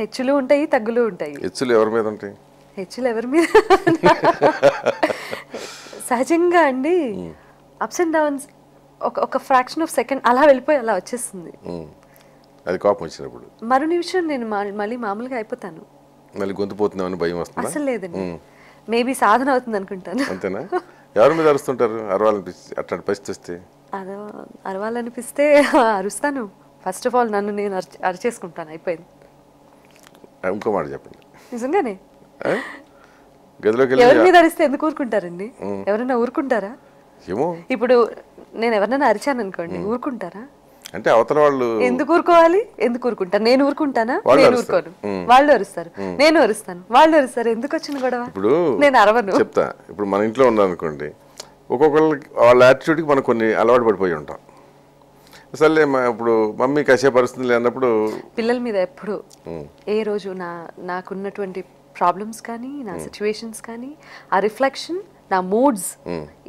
హెచ్చులు ఉంటాయి తగ్గులు ఉంటాయి హెచ్చులు ఎవరి మీద ఉంటాయి హెచ్చులు ఎవరి మీద సహజంగా అండి అప్స్ అండ్ డౌన్స్ ఒక ఒక ఫ్రాక్షన్ ఆఫ్ సెకండ్ అలా వెళ్ళిపోయి అలా వచ్చేస్తుంది అది కోపం వచ్చినప్పుడు మరో నిమిషం నేను మళ్ళీ మామూలుగా అయిపోతాను మళ్ళీ గొంతుపోతున్నామని భయం వస్తుంది అసలు లేదండి మేబీ సాధన అవుతుంది అనుకుంటాను అంతేనా ఎవరి మీద అరుస్తుంటారు అరవాలనిపిస్తే అట్లాంటి పరిస్థితి వస్తే అదో అరవాలనిపిస్తే అరుస్తాను ఫస్ట్ ఆఫ్ ఆల్ నన్ను నేను అరిచేసుకుంటాను అయిపోయింది ఇంకో మాట చెప్పండి నిజంగానే గదిలోకి ఎవరి మీద అరిస్తే ఎందుకు ఊరుకుంటారండి ఎవరైనా ఊరుకుంటారా ఏమో ఇప్పుడు నేను ఎవరినైనా అరిచాను అనుకోండి ఊరుకుంటారా అంటే అవతల వాళ్ళు ఎందుకు ఊరుకోవాలి ఎందుకు ఊరుకుంటాను నేను ఊరుకుంటానా నేను ఊరుకోను వాళ్ళు అరుస్తారు నేను అరుస్తాను వాళ్ళు అరుస్తారు ఎందుకు వచ్చిన గొడవ ఇప్పుడు నేను అరవను చెప్తా ఇప్పుడు మన ఇంట్లో ఉన్నానుకోండి ఒక్కొక్కళ్ళకి వాళ్ళ యాటిట్యూడ్కి మనం కొన్ని అలవాటు పడిపోయి ఉంటాం సర్లే ఇప్పుడు మమ్మీ కసే పరిస్థితులు అన్నప్పుడు పిల్లల మీద ఎప్పుడు ఏ రోజు నా నాకున్నటువంటి ప్రాబ్లమ్స్ కానీ నా సిచ్యువేషన్స్ కానీ ఆ రిఫ్లెక్షన్ నా మూడ్స్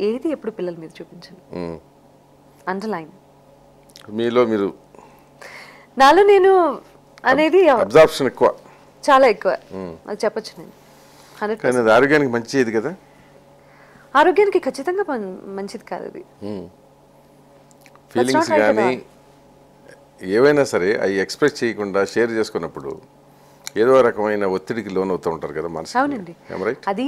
ఏది ఎప్పుడు పిల్లల మీద చూపించను అండర్లైన్ మీలో మీరు నాలో నేను అనేది అబ్జార్ప్షన్ ఎక్కువ చాలా ఎక్కువ అది చెప్పొచ్చు నేను కానీ అది ఆరోగ్యానికి మంచిది కదా ఆరోగ్యానికి ఖచ్చితంగా మంచిది కాదు అది ఫీలింగ్స్ కానీ ఏవైనా సరే అవి ఎక్స్ప్రెస్ చేయకుండా షేర్ చేసుకున్నప్పుడు ఏదో రకమైన ఒత్తిడికి లోన్ అవుతూ ఉంటారు కదా మనసు అవునండి అది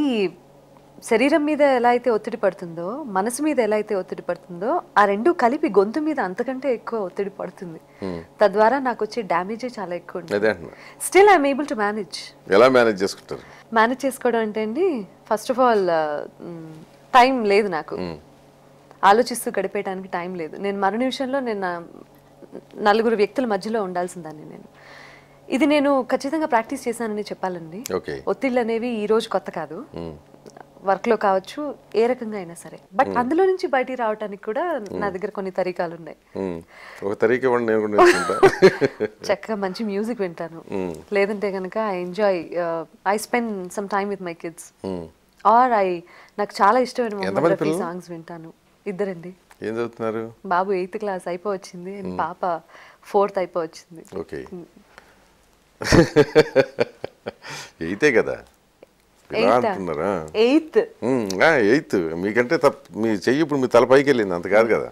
శరీరం మీద ఎలా అయితే ఒత్తిడి పడుతుందో మనసు మీద ఎలా అయితే ఒత్తిడి పడుతుందో ఆ రెండు కలిపి గొంతు మీద అంతకంటే ఎక్కువ ఒత్తిడి పడుతుంది hmm. తద్వారా నాకు వచ్చే డ్యామేజ్ చాలా ఎక్కువ still I'm able to manage ఎలా మేనేజ్ చేసుకుంటారు మేనేజ్ చేసుకోవడం అంటే అండి ఫస్ట్ ఆఫ్ ఆల్ టైం లేదు నాకు hmm. ఆలోచిస్తూ గడిపేయడానికి టైం లేదు నేను మరణ నిమిషంలో నేను నలుగురు వ్యక్తుల మధ్యలో ఉండాల్సిందాన్ని నేను ఇది నేను ఖచ్చితంగా ప్రాక్టీస్ చేశానని చెప్పాలండి ఒత్తిళ్ళు అనేవి ఈ రోజు కొత్త కాదు hmm. వర్క్లో కావచ్చు ఏ రకంగా అయినా సరే బట్ అందులో నుంచి బయటికి రావడానికి కూడా నా దగ్గర కొన్ని తరీకాలు ఉన్నాయి చక్కగా మంచి మ్యూజిక్ వింటాను లేదంటే కనుక I enjoy I spend some time with my kids or I నాకు చాలా ఇష్టమైన సాంగ్స్ వింటాను ఇద్దరండి ఏం చదువుతున్నారు బాబు ఎయిత్ క్లాస్ అయిపోవచ్చింది అండ్ పాప ఫోర్త్ అయిపోవచ్చింది ఓకే ఎయితే కదా ఇలా అంటున్నారా ఎయిత్ ఎయిత్ మీకంటే తప్ప మీ చెయ్యి ఇప్పుడు మీ తల పైకి వెళ్ళింది అంత కాదు కదా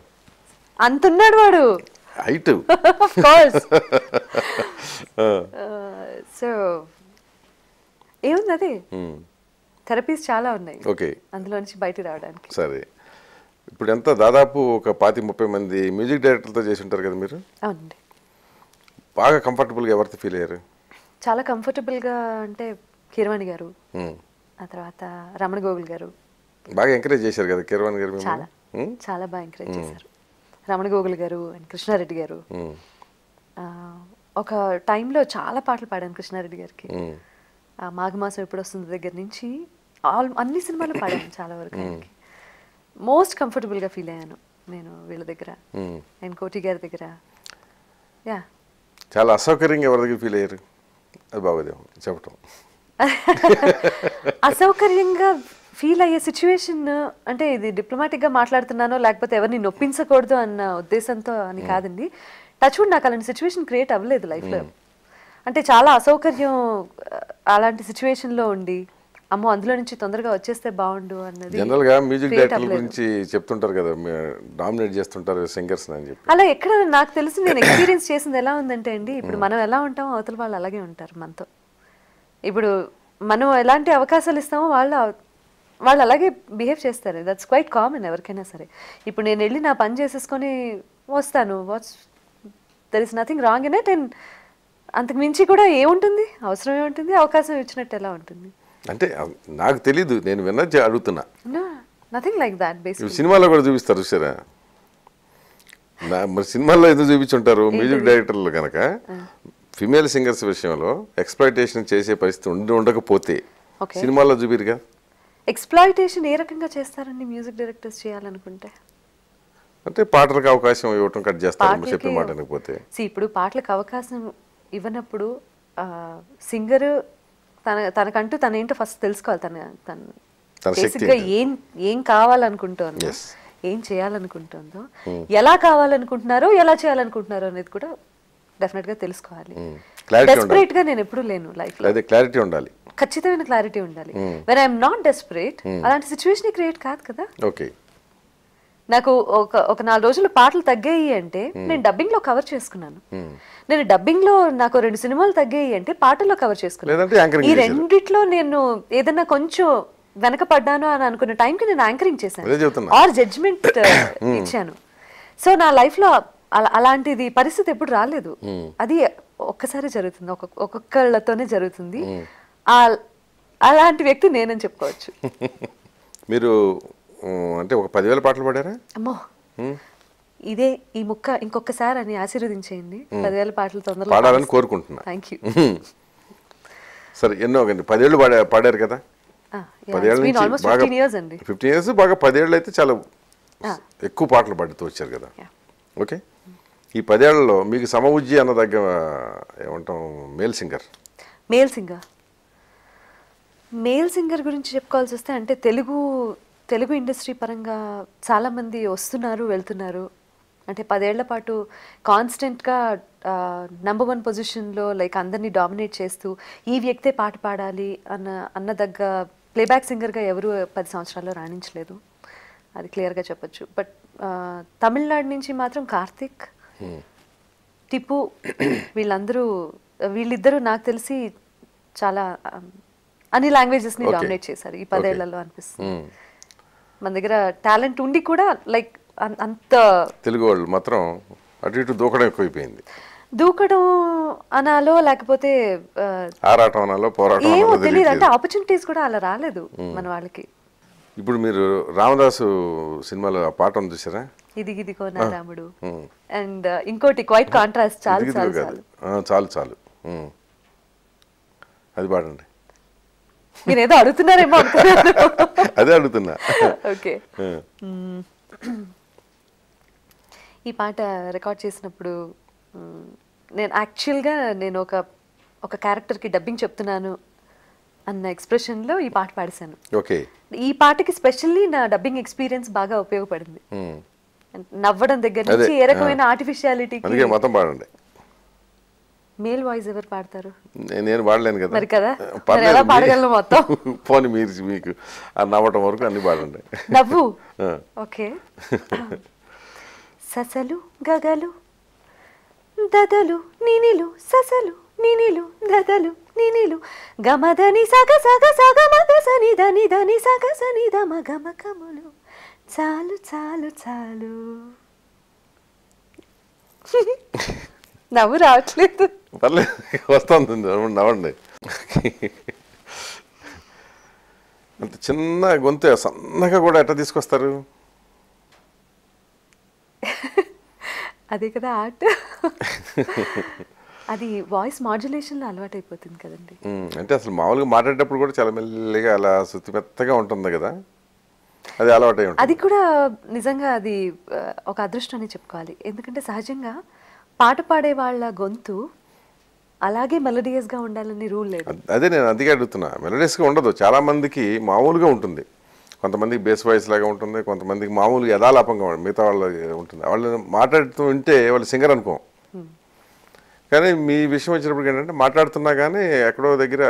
అంత ఉన్నాడు వాడు హైట్ సో ఏముంది అది థెరపీస్ చాలా ఉన్నాయి ఓకే అందులో నుంచి బయట రావడానికి సరే ఇప్పుడు ఎంత దాదాపు ఒక పాతి ముప్పై మంది మ్యూజిక్ డైరెక్టర్తో చేసి ఉంటారు కదా మీరు అవునండి బాగా కంఫర్టబుల్గా ఎవరితో ఫీల్ అయ్యారు చాలా కంఫర్టబుల్గా అంటే కీరవాణి గారు ఆ తర్వాత రమణ గోగుల్ గారు బాగా ఎంకరేజ్ చేశారు కదా కిరణ్ గారు చాలా చాలా బాగా ఎంకరేజ్ చేశారు రమణ గోగుల్ గారు అండ్ కృష్ణారెడ్డి గారు ఒక టైంలో చాలా పాటలు పాడాను కృష్ణారెడ్డి గారికి మాఘమాసం ఎప్పుడు వస్తుంది దగ్గర నుంచి ఆల్ అన్ని సినిమాలు పాడాను చాలా వరకు మోస్ట్ మోస్ట్ కంఫర్టబుల్గా ఫీల్ అయ్యాను నేను వీళ్ళ దగ్గర అండ్ కోటి గారి దగ్గర యా చాలా అసౌకర్యంగా ఎవరి దగ్గర ఫీల్ అయ్యారు అది బాగోదేమో చెప్పటం అసౌకర్యంగా ఫీల్ అయ్యే సిచ్యువేషన్ అంటే ఇది డిప్లొమాటిక్ గా మాట్లాడుతున్నానో లేకపోతే ఎవరిని నొప్పించకూడదు అన్న ఉద్దేశంతో అని hmm. కాదండి టచ్ నాకు అలాంటి సిచ్యువేషన్ క్రియేట్ అవ్వలేదు లైఫ్ లో hmm. అంటే చాలా అసౌకర్యం అలాంటి లో ఉండి అమ్మో అందులో నుంచి తొందరగా వచ్చేస్తే బాగుండు అన్నది జనరల్ గా మ్యూజిక్ డైరెక్టర్ గురించి చెప్తుంటారు కదా డామినేట్ చేస్తుంటారు సింగర్స్ అని చెప్పి అలా ఎక్కడ నాకు తెలిసి నేను ఎక్స్పీరియన్స్ చేసింది ఎలా ఉందంటే అండి ఇప్పుడు hmm. మనం ఎలా ఉంటామో అవతల వాళ్ళు అలాగే ఉంటారు మనతో ఇప్పుడు మనం ఎలాంటి అవకాశాలు ఇస్తామో వాళ్ళు వాళ్ళు అలాగే బిహేవ్ చేస్తారు దట్స్ క్వైట్ కామన్ ఎవరికైనా సరే ఇప్పుడు నేను వెళ్ళి నా పని చేసేసుకొని వస్తాను what's there is nothing wrong in it and అంతకు మించి కూడా ఏముంటుంది అవసరం ఏముంటుంది అవకాశం ఇచ్చినట్టు ఎలా ఉంటుంది అంటే నాకు తెలీదు నేను విన్నది అడుగుతున్నా నథింగ్ లైక్ దాట్ బేసిక్ సినిమాలో కూడా చూపిస్తారు సరే మరి సినిమాల్లో ఏదో చూపించుంటారు మ్యూజిక్ డైరెక్టర్లు కనుక ఫిమేల్ సింగర్స్ విషయంలో ఎక్స్ప్లాయిటేషన్ చేసే పరిస్థితి ఉండి ఉండకపోతే సినిమాల్లో చూపిరుగా ఎక్స్ప్లాయిటేషన్ ఏ రకంగా చేస్తారని మ్యూజిక్ డైరెక్టర్స్ చేయాలనుకుంటే అంటే పాటలకు అవకాశం ఇవ్వటం కట్ చేస్తారు చెప్పిన మాట అనకపోతే ఇప్పుడు పాటలకు అవకాశం ఇవ్వనప్పుడు సింగర్ తన తనకంటూ తన ఏంటో ఫస్ట్ తెలుసుకోవాలి తన తన బేసిక్గా ఏం ఏం కావాలనుకుంటోందో ఏం చేయాలనుకుంటుందో hmm. ఎలా కావాలనుకుంటున్నారో ఎలా చేయాలనుకుంటున్నారో అనేది కూడా డెఫినెట్ గా తెలుసుకోవాలి డెస్పరేట్ గా నేను ఎప్పుడు లేను లైఫ్ లో క్లారిటీ ఉండాలి ఖచ్చితమైన క్లారిటీ ఉండాలి వెన్ ఐఎమ్ నాట్ డెస్పరేట్ అలాంటి సిచ్యువేషన్ క్రియేట్ కాదు కదా ఓకే నాకు ఒక ఒక నాలుగు రోజులు పాటలు తగ్గాయి అంటే నేను డబ్బింగ్ లో కవర్ చేసుకున్నాను నేను డబ్బింగ్ లో నాకు రెండు సినిమాలు తగ్గాయి అంటే పాటల్లో కవర్ చేసుకున్నాను ఈ రెండిట్లో నేను ఏదైనా కొంచెం వెనక పడ్డాను అని అనుకున్న టైంకి నేను యాంకరింగ్ చేశాను ఆర్ జడ్జ్మెంట్ ఇచ్చాను సో నా లైఫ్ లో అలాంటిది పరిస్థితి ఎప్పుడు రాలేదు అది ఒక్కసారి జరుగుతుంది ఒక్కొక్కళ్ళతోనే జరుగుతుంది అలాంటి వ్యక్తి నేనని చెప్పుకోవచ్చు మీరు అంటే ఒక పదివేల పాటలు పాడారా అమ్మో ఇదే ఈ ముక్క ఇంకొకసారి అని ఆశీర్వదించేయండి పదివేల పాటలు తొందరగా పాడాలని కోరుకుంటున్నా థ్యాంక్ యూ సరే ఎన్నో పదేళ్ళు పాడా పాడారు కదా పదేళ్ళ ఇయర్స్ అండి ఫిఫ్టీన్ ఇయర్స్ బాగా పదేళ్ళు అయితే చాలా ఎక్కువ పాటలు పాడుతూ వచ్చారు కదా ఓకే ఈ పదేళ్లలో మీకు సమవుజ్జి అన్న దగ్గర ఏమంటాం male singer male singer male singer గురించి చెప్పుకోవాల్సి వస్తే అంటే తెలుగు తెలుగు ఇండస్ట్రీ పరంగా చాలామంది వస్తున్నారు వెళ్తున్నారు అంటే పదేళ్ల పాటు కాన్స్టెంట్గా నంబర్ వన్ పొజిషన్లో లైక్ అందరినీ డామినేట్ చేస్తూ ఈ వ్యక్తే పాట పాడాలి అన్న అన్న దగ్గ ప్లేబ్యాక్ సింగర్గా ఎవరు పది సంవత్సరాల్లో రాణించలేదు అది క్లియర్గా చెప్పచ్చు బట్ తమిళనాడు నుంచి మాత్రం కార్తిక్ టిప్పు వీళ్ళందరూ వీళ్ళిద్దరూ నాకు తెలిసి చాలా అన్ని లాంగ్వేజెస్ని డామినేట్ చేశారు ఈ పదేళ్లలో అనిపిస్తుంది మన దగ్గర టాలెంట్ ఉండి కూడా లైక్ అంత తెలుగు వాళ్ళు మాత్రం అటు ఇటు దూకడం ఎక్కువైపోయింది దూకడం అనాలో లేకపోతే ఆరాటం అనాలో పోరాటం ఏమో తెలియదు అంటే ఆపర్చునిటీస్ కూడా అలా రాలేదు మన వాళ్ళకి ఇప్పుడు మీరు రామదాసు సినిమాలో ఆ పాట చూసారా ఇది ఇదిగోనా రాముడు అండ్ uh, ఇంకోటి క్వైట్ కాంట్రాస్ట్ చాలు చాలు చాలు చాలు అది పాడండి నేను ఏదో అడుగుతున్నారేమో అదే అడుగుతున్నా ఓకే ఈ పాట రికార్డ్ చేసినప్పుడు నేను యాక్చువల్గా నేను ఒక ఒక క్యారెక్టర్కి డబ్బింగ్ చెప్తున్నాను అన్న ఎక్స్ప్రెషన్లో ఈ పాట పాడేశాను ఓకే ఈ పాటకి స్పెషల్లీ నా డబ్బింగ్ ఎక్స్పీరియన్స్ బాగా ఉపయోగపడింది నవ్వడం దగ్గర నుంచి ఏ రకమైన ఆర్టిఫిషియాలిటీ అందుకే మొత్తం పాడండి మేల్ వాయిస్ ఎవరు పాడతారు నేను పాడలేను కదా మరి కదా ఎలా పాడగలను మొత్తం పోనీ మీరు మీకు నవ్వటం వరకు అన్ని పాడండి నవ్వు ఓకే ససలు గగలు దదలు నినిలు ససలు నినిలు దదలు నినిలు గమదని సగ సగ సగ మగ సని దని దని సగ సని దమ గమ కములు చాలు చాలు చాలు నవ్వు రావట్లేదు పర్లేదు వస్తుంది నవ్వండి అంత చిన్న గొంతు సన్నగా కూడా ఎట్లా తీసుకొస్తారు అదే కదా ఆర్ట్ అది వాయిస్ మాడ్యులేషన్ అలవాటు అయిపోతుంది కదండి అంటే అసలు మామూలుగా మాట్లాడేటప్పుడు కూడా చాలా మెల్లిగా అలా శుద్ధి మెత్తగా ఉంటుంది కదా అది అలవాటు అది కూడా నిజంగా అది ఒక అదృష్టాన్ని చెప్పుకోవాలి ఎందుకంటే సహజంగా పాట పాడే వాళ్ళ గొంతు అలాగే మెలడియస్గా ఉండాలని రూల్ లేదు అదే నేను అందుకే అడుగుతున్నా మెలడియస్గా ఉండదు చాలామందికి మామూలుగా ఉంటుంది కొంతమందికి బేస్ వాయిస్ లాగా ఉంటుంది కొంతమందికి మామూలుగా యథాలాపంగా మిగతా వాళ్ళు ఉంటుంది వాళ్ళు మాట్లాడుతూ ఉంటే వాళ్ళు సింగర్ అనుకోం కానీ మీ విషయం వచ్చినప్పుడు ఏంటంటే మాట్లాడుతున్నా కానీ ఎక్కడో దగ్గర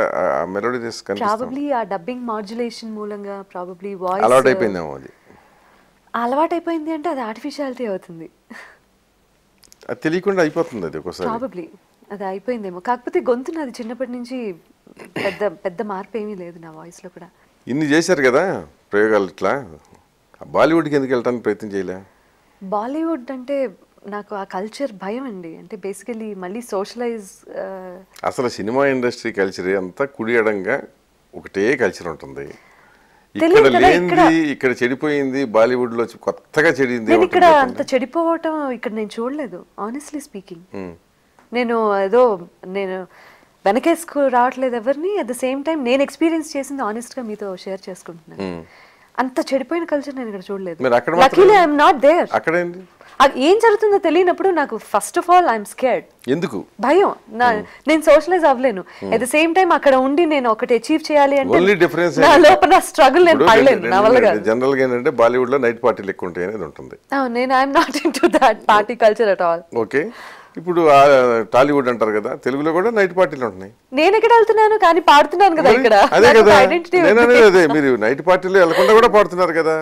మెలోడీస్ ప్రాబబ్లీ ఆ డబ్బింగ్ మాడ్యులేషన్ మూలంగా ప్రాబబ్లీ వాయిస్ అలవాటైపోయిందేమో అది అలవాటైపోయింది అంటే అది ఆర్టిఫిషియాలిటీ అవుతుంది అది తెలియకుండా అయిపోతుంది అది ఒకసారి ప్రాబబ్లీ అది అయిపోయిందేమో కాకపోతే గొంతు నాది చిన్నప్పటి నుంచి పెద్ద పెద్ద మార్పు ఏమీ లేదు నా వాయిస్ లో కూడా ఇన్ని చేశారు కదా ప్రయోగాలు ఇట్లా బాలీవుడ్కి ఎందుకు వెళ్ళడానికి ప్రయత్నం చేయలే బాలీవుడ్ అంటే నాకు ఆ కల్చర్ భయం అండి అంటే బేసికలీ మళ్ళీ సోషలైజ్ అసలు సినిమా ఇండస్ట్రీ కల్చర్ అంతా కుడియడంగా ఒకటే కల్చర్ ఉంటుంది ఇక్కడ లేనిది ఇక్కడ చెడిపోయింది బాలీవుడ్ లో కొత్తగా చెడింది నేను ఇక్కడ అంత చెడిపోవటం ఇక్కడ నేను చూడలేదు ఆనెస్ట్లీ స్పీకింగ్ నేను ఏదో నేను వెనకేసుకు రావట్లేదు ఎవరిని అట్ ద సేమ్ టైం నేను ఎక్స్పీరియన్స్ చేసింది ఆనెస్ట్ గా మీతో షేర్ చేసుకుంటున్నాను అంత చెడిపోయిన కల్చర్ నేను ఇక్కడ చూడలేదు లక్కీలీ ఐఎమ్ నాట్ దేర్ అక్కడేంటి అది ఏం జరుగుతుందో తెలియనప్పుడు నాకు first of all I'm scared ఎందుకు భయం నేను సోషలైజ్ అవ్వలేను అట్ ద సేమ్ టైం అక్కడ ఉండి నేను ఒకటి అచీవ్ చేయాలి అంటే నా లోపల స్ట్రగుల్ నేను పడలేను నా వల్ల జనరల్ గా ఏంటంటే బాలీవుడ్ లో నైట్ పార్టీలు ఎక్కువ ఉంటాయి అనేది ఉంటుంది నేను I'm not into that party culture at all okay ఇప్పుడు టాలీవుడ్ అంటారు కదా తెలుగులో కూడా నైట్ పార్టీలు ఉంటాయి నేను ఎక్కడ వెళ్తున్నాను కానీ పాడుతున్నాను కదా ఇక్కడ అదే కదా అదే మీరు నైట్ పార్టీలో వెళ్ళకుండా కూడా పాడుతున్నారు కదా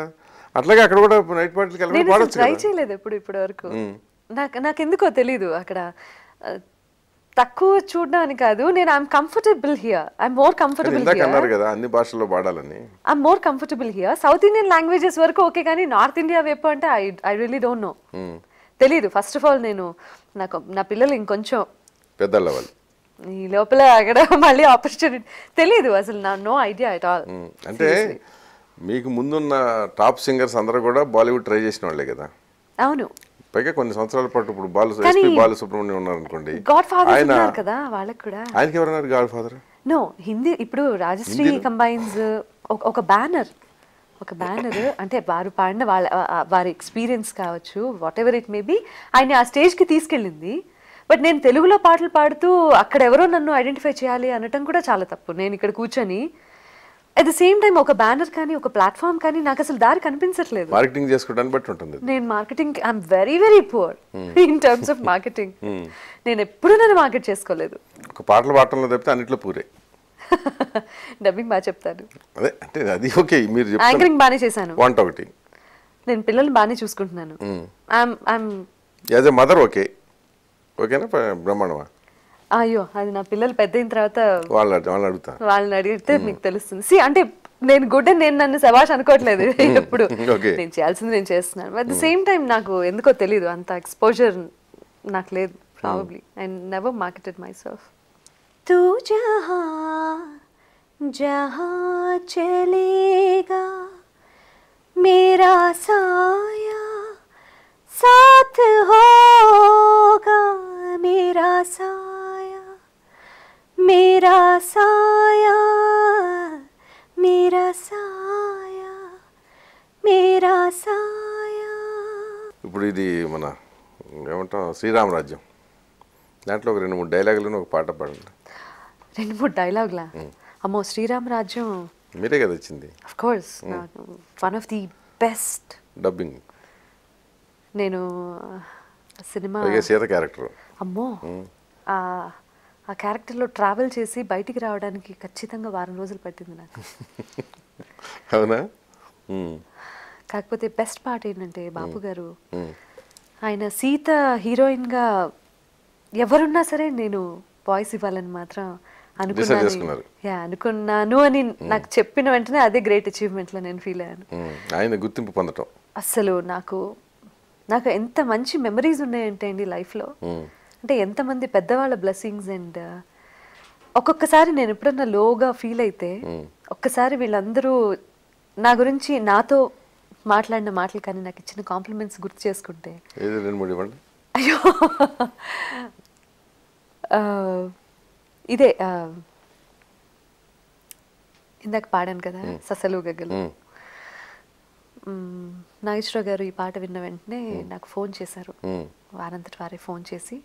అట్లాగే అక్కడ కూడా నైట్ పార్టీలకి ట్రై చేయలేదు ఎప్పుడు ఇప్పటి వరకు నాకు నాకు ఎందుకో తెలియదు అక్కడ తక్కువ చూడడానికి కాదు నేను I'm comfortable here I'm more comfortable అన్నారు కదా అన్ని భాషల్లో పాడాలని I'm more comfortable here south Indian languages వరకు ఓకే కానీ నార్త్ ఇండియా వైపు అంటే I I really don't know తెలియదు ఫస్ట్ ఆఫ్ ఆల్ నేను నాకు నా పిల్లలు ఇంకొంచెం పెద్ద లెవెల్ ఈ లోపల అక్కడ మళ్ళీ ఆపర్చునిటీ తెలియదు అసలు నా నో ఐడియా ఎట్ ఆల్ అంటే మీకు ముందున్న టాప్ సింగర్స్ అందరూ కూడా బాలీవుడ్ ట్రై చేసిన వాళ్ళే కదా అవును పైగా కొన్ని సంవత్సరాల పాటు ఇప్పుడు బాలు ఎస్పీ బాలసుబ్రహ్మణ్యం ఉన్నారు అనుకోండి గాడ్ ఫాదర్ కదా వాళ్ళకి కూడా ఆయనకి ఎవరన్నారు గాడ్ ఫాదర్ నో హిందీ ఇప్పుడు రాజశ్రీ కంబైన్స్ ఒక బ్యానర్ ఒక బ్యానర్ అంటే వారు పాడిన వాళ్ళ వారి ఎక్స్పీరియన్స్ కావచ్చు whatever it may be ఆయన ఆ స్టేజ్కి తీసుకెళ్ళింది బట్ నేను తెలుగులో పాటలు పాడుతూ అక్కడ ఎవరో నన్ను ఐడెంటిఫై చేయాలి అనటం కూడా చాలా తప్పు నేను ఇక్కడ కూర్చొని అట్ ద సేమ్ టైం ఒక బ్యానర్ కానీ ఒక ప్లాట్ఫామ్ కానీ నాకు అసలు దారి కనిపించట్లేదు మార్కెటింగ్ చేసుకోవడానికి బట్టి ఉంటుంది నేను marketing I'm very very poor in terms of marketing నేను ఎప్పుడు నన్ను మార్కెట్ చేసుకోలేదు ఒక పాటలు పాడటంలో తప్పితే అన్నిట్లో పూరే డబ్బింగ్ బాగా చెప్తాను అదే అంటే అది ఓకే మీరు యాంకరింగ్ బాగానే చేశాను వంట ఒకటి నేను పిల్లల్ని బాగానే చూసుకుంటున్నాను యాజ్ ఎ మదర్ ఓకే ఓకేనా బ్రహ్మాండమా అయ్యో అది నా పిల్లలు పెద్ద అయిన తర్వాత వాళ్ళని వాళ్ళని అడుగుతారు వాళ్ళని అడిగితే మీకు తెలుస్తుంది సి అంటే నేను గుడ్ అని నేను నన్ను శబాష్ అనుకోవట్లేదు ఎప్పుడు నేను చేయాల్సింది నేను చేస్తున్నాను అట్ ద సేమ్ టైం నాకు ఎందుకో తెలియదు అంత ఎక్స్పోజర్ నాకు లేదు probably I never marketed myself తూ జహా జహా చలేగా మేరా సాయా సాత్ హోగా మేరా సాయా मेरा సాయా मेरा సాయా मेरा సాయా ఇప్పుడు ఇది మన ఏమంటాం శ్రీరామరాజ్యం దాంట్లో ఒక రెండు మూడు డైలాగులను ఒక పాట పాడండి రెండు మూడు డైలాగులా అమ్మో శ్రీరామరాజ్యం మీరే కదా వచ్చింది of course one of the best dubbing నేను సినిమా సీత క్యారెక్టర్ అమ్మో ఆ క్యారెక్టర్లో ట్రావెల్ చేసి బయటికి రావడానికి ఖచ్చితంగా వారం రోజులు పట్టింది నాకు అవునా కాకపోతే బెస్ట్ పార్ట్ ఏంటంటే బాబు గారు ఆయన సీత హీరోయిన్గా ఎవరున్నా సరే నేను వాయిస్ ఇవ్వాలని మాత్రం అనుకున్నాను అనుకున్నాను అని నాకు చెప్పిన వెంటనే అదే గ్రేట్ అచీవ్మెంట్లో నేను ఫీల్ అయ్యాను ఆయన గుర్తింపు పొందటం అస్సలు నాకు నాకు ఎంత మంచి మెమరీస్ ఉన్నాయంటే అండి లైఫ్లో అంటే ఎంతమంది పెద్దవాళ్ళ బ్లెస్సింగ్స్ అండ్ ఒక్కొక్కసారి నేను ఎప్పుడన్నా లోగా ఫీల్ అయితే hmm. ఒక్కసారి వీళ్ళందరూ నా గురించి నాతో మాట్లాడిన మాటలు కానీ నాకు ఇచ్చిన కాంప్లిమెంట్స్ గుర్తు చేసుకుంటే అయ్యో ఇదే ఇందాక పాడాను కదా hmm. ససలు గగ్గలు hmm. నాగేశ్వరరావు గారు ఈ పాట విన్న వెంటనే నాకు ఫోన్ చేశారు వారంతటి వారే ఫోన్ చేసి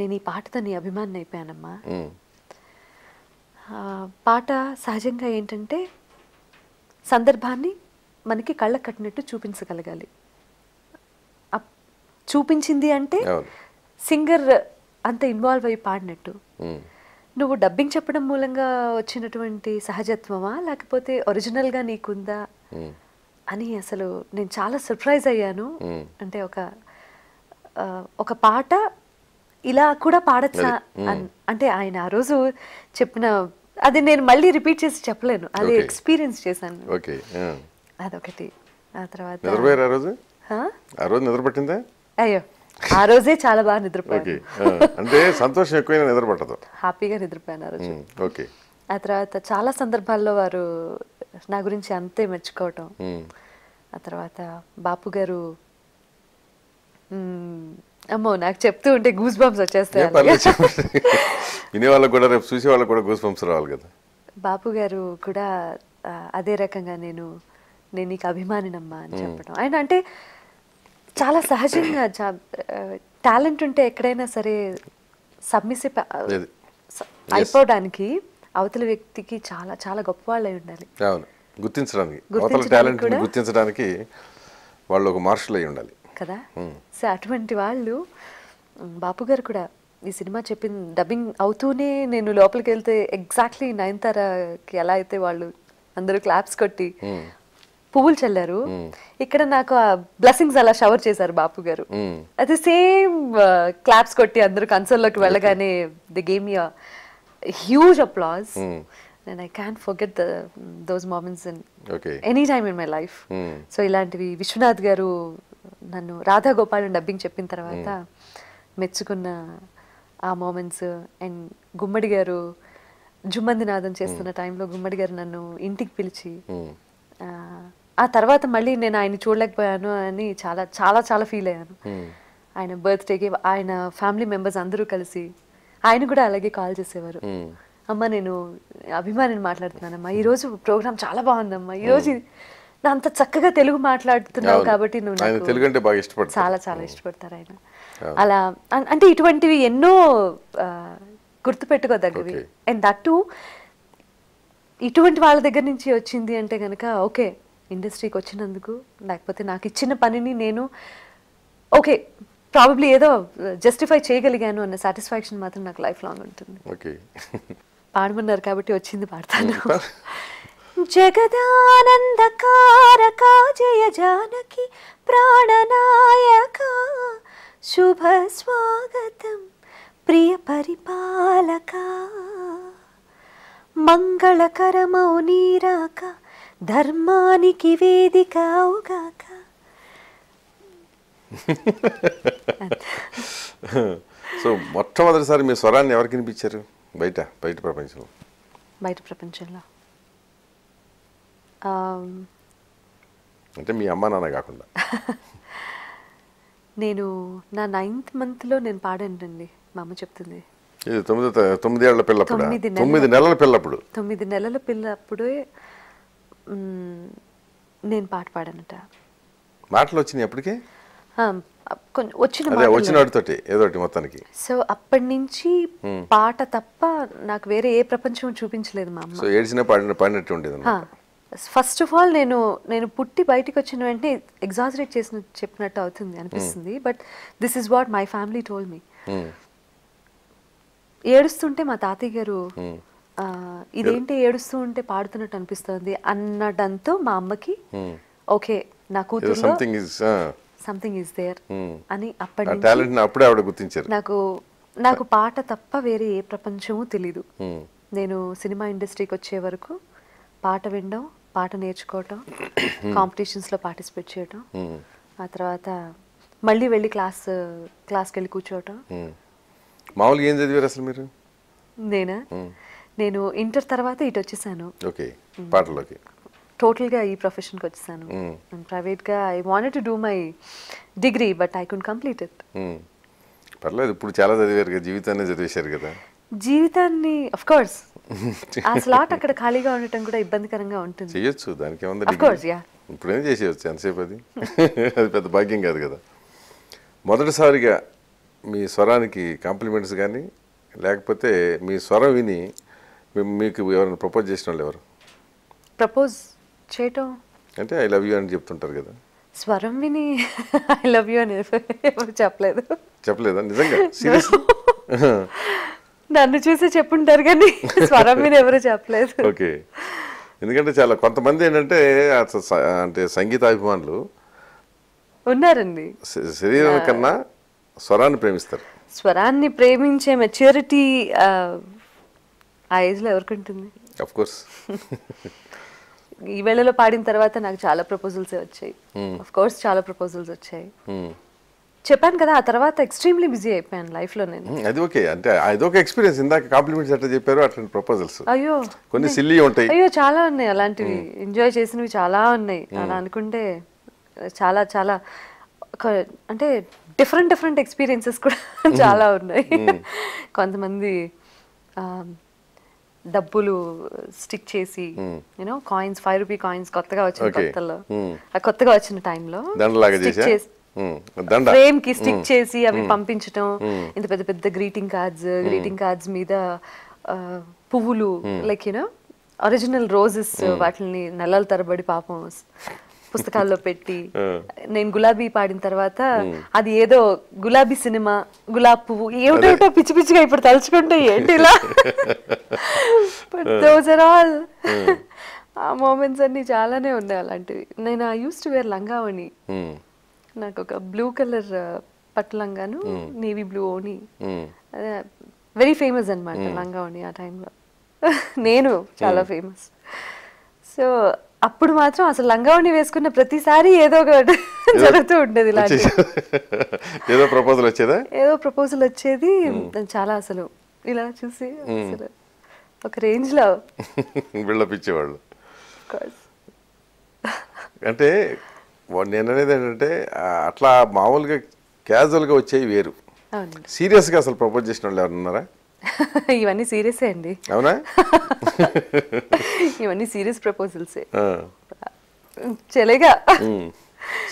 నేను ఈ పాటతో నీ అభిమానం అయిపోయానమ్మా పాట సహజంగా ఏంటంటే సందర్భాన్ని మనకి కళ్ళ కట్టినట్టు చూపించగలగాలి చూపించింది అంటే సింగర్ అంత ఇన్వాల్వ్ అయ్యి పాడినట్టు నువ్వు డబ్బింగ్ చెప్పడం మూలంగా వచ్చినటువంటి సహజత్వమా లేకపోతే ఒరిజినల్గా నీకుందా అని అసలు నేను చాలా సర్ప్రైజ్ అయ్యాను అంటే ఒక ఒక పాట ఇలా కూడా పాడచ్చా అంటే ఆయన ఆ రోజు చెప్పిన అది నేను మళ్ళీ రిపీట్ చేసి చెప్పలేను అది ఎక్స్పీరియన్స్ చేశాను ఓకే అదొకటి ఆ తర్వాత నిద్రపోయారు ఆ రోజు ఆ రోజు నిద్రపట్టిందా అయ్యో ఆ రోజే చాలా బాగా నిద్రపోయాను అంటే సంతోషం ఎక్కువైనా నిద్రపట్టదు హ్యాపీగా నిద్రపోయాను ఆ రోజు ఓకే ఆ తర్వాత చాలా సందర్భాల్లో వారు నా గురించి అంతే మెచ్చుకోవటం ఆ తర్వాత బాపు గారు అమ్మో నాకు చెప్తూ ఉంటే గూస్ బంప్స్ వచ్చేస్తాయి వినే వాళ్ళకి కూడా రేపు చూసే వాళ్ళకి కూడా గూస్ బంప్స్ రావాలి కదా బాపు గారు కూడా అదే రకంగా నేను నేను నీకు అభిమానినమ్మా అని చెప్పడం ఆయన అంటే చాలా సహజంగా టాలెంట్ ఉంటే ఎక్కడైనా సరే సబ్మిసిప్ అయిపోవడానికి అవతల వ్యక్తికి చాలా చాలా గొప్ప వాళ్ళు అయి ఉండాలి అవును గుర్తించడానికి అవతల టాలెంట్ గుర్తించడానికి వాళ్ళు ఒక మార్షల్ అయి ఉండాలి కదా సో అటువంటి వాళ్ళు బాపు గారు కూడా ఈ సినిమా చెప్పింది డబ్బింగ్ అవుతూనే నేను లోపలికి వెళ్తే ఎగ్జాక్ట్లీ తరకి ఎలా అయితే వాళ్ళు అందరూ క్లాప్స్ కొట్టి పువ్వులు చల్లారు ఇక్కడ నాకు ఆ బ్లెస్సింగ్స్ అలా షవర్ చేశారు బాపు గారు అది సేమ్ క్లాప్స్ కొట్టి అందరూ కన్సర్ట్లోకి వెళ్ళగానే the game you huge applause and I can forget those moments in any time in my life so ఇలాంటివి విశ్వనాథ్ గారు నన్ను రాధా గోపాల్ డబ్బింగ్ చెప్పిన తర్వాత మెచ్చుకున్న ఆ మూమెంట్స్ అండ్ గుమ్మడి గారు జుమ్మంది నాదం చేస్తున్న టైంలో గుమ్మడి గారు నన్ను ఇంటికి పిలిచి ఆ తర్వాత మళ్ళీ నేను ఆయన చూడలేకపోయాను అని చాలా చాలా చాలా ఫీల్ అయ్యాను ఆయన బర్త్డేకి ఆయన ఫ్యామిలీ మెంబర్స్ అందరూ కలిసి ఆయన కూడా అలాగే కాల్ చేసేవారు అమ్మ నేను అభిమానిని మాట్లాడుతున్నానమ్మా ఈరోజు ప్రోగ్రామ్ చాలా బాగుందమ్మా ఈరోజు అంత చక్కగా తెలుగు మాట్లాడుతున్నావు కాబట్టి నువ్వు తెలుగు అంటే బాగా చాలా చాలా ఇష్టపడతారు ఆయన అలా అంటే ఇటువంటివి ఎన్నో గుర్తుపెట్టుకోదగ్గవి అండ్ దట్ టు ఇటువంటి వాళ్ళ దగ్గర నుంచి వచ్చింది అంటే కనుక ఓకే ఇండస్ట్రీకి వచ్చినందుకు లేకపోతే నాకు ఇచ్చిన పనిని నేను ఓకే ప్రాబబ్లీ ఏదో జస్టిఫై చేయగలిగాను అన్న సాటిస్ఫాక్షన్ మాత్రం నాకు లైఫ్ లాంగ్ ఉంటుంది పాడమన్నారు కాబట్టి వచ్చింది పాడతాను జగదానందకారక జయ జానకి ప్రాణనాయక శుభ స్వాగతం ప్రియ పరిపాలక మంగళకరమౌ నీరాక ధర్మానికి వేదిక అవుగాక సో మొట్టమొదటిసారి మీ స్వరాన్ని ఎవరికి వినిపించారు బయట బయట ప్రపంచంలో బయట ప్రపంచంలో అంటే మీ అమ్మ నాన్న కాకుండా నేను నా నైన్త్ మంత్ లో నేను పాడానండి మా అమ్మ చెప్తుంది ఇది తొమ్మిది తొమ్మిది ఏళ్ళ పిల్లప్పుడు తొమ్మిది నెలల పిల్లప్పుడు తొమ్మిది నెలల పిల్లప్పుడే నేను పాట పాడానట మాటలు వచ్చినాయి అప్పటికే వచ్చిన వచ్చినతోటి ఏదోటి మొత్తానికి సో అప్పటి నుంచి పాట తప్ప నాకు వేరే ఏ ప్రపంచం చూపించలేదు మా అమ్మ సో పాడిన పాడినట్టు ఉండేది ఫస్ట్ ఆఫ్ ఆల్ నేను నేను పుట్టి బయటకు వచ్చిన వెంటనే ఎగ్జాజరేట్ చేసిన చెప్పినట్టు అవుతుంది అనిపిస్తుంది but this is what my family told me ఏడుస్తుంటే మా తాతయ్య గారు hmm. ఇదేంటి ఏడుస్తూ ఉంటే పాడుతున్నట్టు అనిపిస్తుంది అన్నటంతో మా అమ్మకి hmm. ఓకే నా కూతురు సంథింగ్ ఇస్ దేర్ అని అప్పటి అప్పుడే ఆవిడ గుర్తించారు నాకు నాకు పాట తప్ప వేరే ఏ ప్రపంచమూ తెలీదు hmm. నేను సినిమా ఇండస్ట్రీకి వచ్చే వరకు పాట వినడం పాట నేర్చుకోవటం కాంపిటీషన్స్లో hmm. పార్టిసిపేట్ చేయటం hmm. ఆ తర్వాత మళ్ళీ వెళ్ళి క్లాస్ క్లాస్కి వెళ్ళి కూర్చోవటం hmm. మామూలుగా ఏం చదివారు అసలు మీరు నేనా నేను ఇంటర్ తర్వాత ఇటు వచ్చేసాను ఓకే పాటలోకి టోటల్గా ఈ ప్రొఫెషన్కి వచ్చేసాను ప్రైవేట్గా I wanted to do my degree but I could complete it పర్లేదు ఇప్పుడు చాలా చదివారు కదా జీవితాన్ని చదివేశారు కదా జీవితాన్ని అఫ్ కోర్స్ ఆ స్లాట్ అక్కడ ఖాళీగా ఉండటం కూడా ఇబ్బందికరంగా ఉంటుంది చేయొచ్చు దానికి ఏముంది కోర్స్ యా ఇప్పుడేం చేసేయచ్చు ఎంతసేపు అది అది పెద్ద భాగ్యం కాదు కదా మొదటిసారిగా మీ స్వరానికి కాంప్లిమెంట్స్ కానీ లేకపోతే మీ స్వరం విని మీకు ఎవరైనా ప్రపోజ్ చేసిన వాళ్ళు ఎవరు ప్రపోజ్ చేయటం అంటే ఐ లవ్ యూ అని చెప్తుంటారు కదా స్వరం విని ఐ లవ్ యూ అని చెప్పలేదు చెప్పలేదా నిజంగా నన్ను చూసి చెప్పుంటారు కానీ స్వరం మీద ఎవరు చెప్పలేదు ఓకే ఎందుకంటే చాలా కొంతమంది ఏంటంటే అంటే సంగీతాభిమానులు ఉన్నారండి శరీరం కన్నా స్వరాన్ని ప్రేమిస్తారు స్వరాన్ని ప్రేమించే మెచ్యూరిటీ ఆ ఏజ్లో ఎవరికి ఉంటుంది కోర్స్ ఈ వేళలో పాడిన తర్వాత నాకు చాలా ప్రపోజల్స్ వచ్చాయి కోర్స్ hmm. చాలా ప్రపోజల్స్ వచ్చాయి hmm. చెప్పాను కదా ఆ తర్వాత ఎక్స్ట్రీమ్లీ బిజీ అయిపోయాను లైఫ్లో నేను అది ఓకే అంటే అది ఒక ఎక్స్పీరియన్స్ ఇందాక కాంప్లిమెంట్స్ అట్లా చెప్పారు అట్లాంటి ప్రపోజల్స్ అయ్యో కొన్ని సిల్లీ ఉంటాయి అయ్యో చాలా ఉన్నాయి అలాంటివి ఎంజాయ్ చేసినవి చాలా ఉన్నాయి అలా అనుకుంటే చాలా చాలా అంటే డిఫరెంట్ డిఫరెంట్ ఎక్స్పీరియన్సెస్ కూడా చాలా ఉన్నాయి కొంతమంది డబ్బులు స్టిక్ చేసి you know coins five rupee coins కొత్తగా వచ్చిన కొత్తలో కొత్తగా వచ్చిన టైంలో స్టిక్ చేసి ఫ్రేమ్ కి స్టిక్ చేసి అవి పంపించటం ఇంత పెద్ద పెద్ద గ్రీటింగ్ కార్డ్స్ గ్రీటింగ్ కార్డ్స్ మీద పువ్వులు లైక్ యూనో ఒరిజినల్ రోజెస్ వాటిని నెలల తరబడి పాపం పుస్తకాల్లో పెట్టి నేను గులాబీ పాడిన తర్వాత అది ఏదో గులాబీ సినిమా గులాబ్ పువ్వు ఏమిటో పిచ్చి పిచ్చిగా ఇప్పుడు తలుచుకుంటే ఏంటి ఇలా ఆర్ ఆల్ ఆ మూమెంట్స్ అన్ని చాలానే ఉన్నాయి అలాంటివి నేను ఆ యూస్ టు వేర్ లంగావణి నాకు ఒక బ్లూ కలర్ పట్టు నేవీ బ్లూ ఓని వెరీ ఫేమస్ అనమాట లంగా ఓని ఆ టైంలో నేను చాలా ఫేమస్ సో అప్పుడు మాత్రం అసలు లంగావణి వేసుకున్న ప్రతిసారి ఏదో ఒకటి జరుగుతూ ఉండేది ఏదో ప్రపోజల్ వచ్చేది ఏదో ప్రపోజల్ వచ్చేది చాలా అసలు ఇలా చూసి అసలు ఒక రేంజ్ లో బిల్డప్ ఇచ్చేవాళ్ళు అంటే నేను అనేది ఏంటంటే అట్లా మామూలుగా క్యాజువల్గా వచ్చేవి వేరు సీరియస్గా అసలు ప్రపోజ్ చేసిన వాళ్ళు ఎవరున్నారా ఇవన్నీ సీరియసే అండి అవునా ఇవన్నీ సీరియస్ ప్రపోజల్సే చెలేగా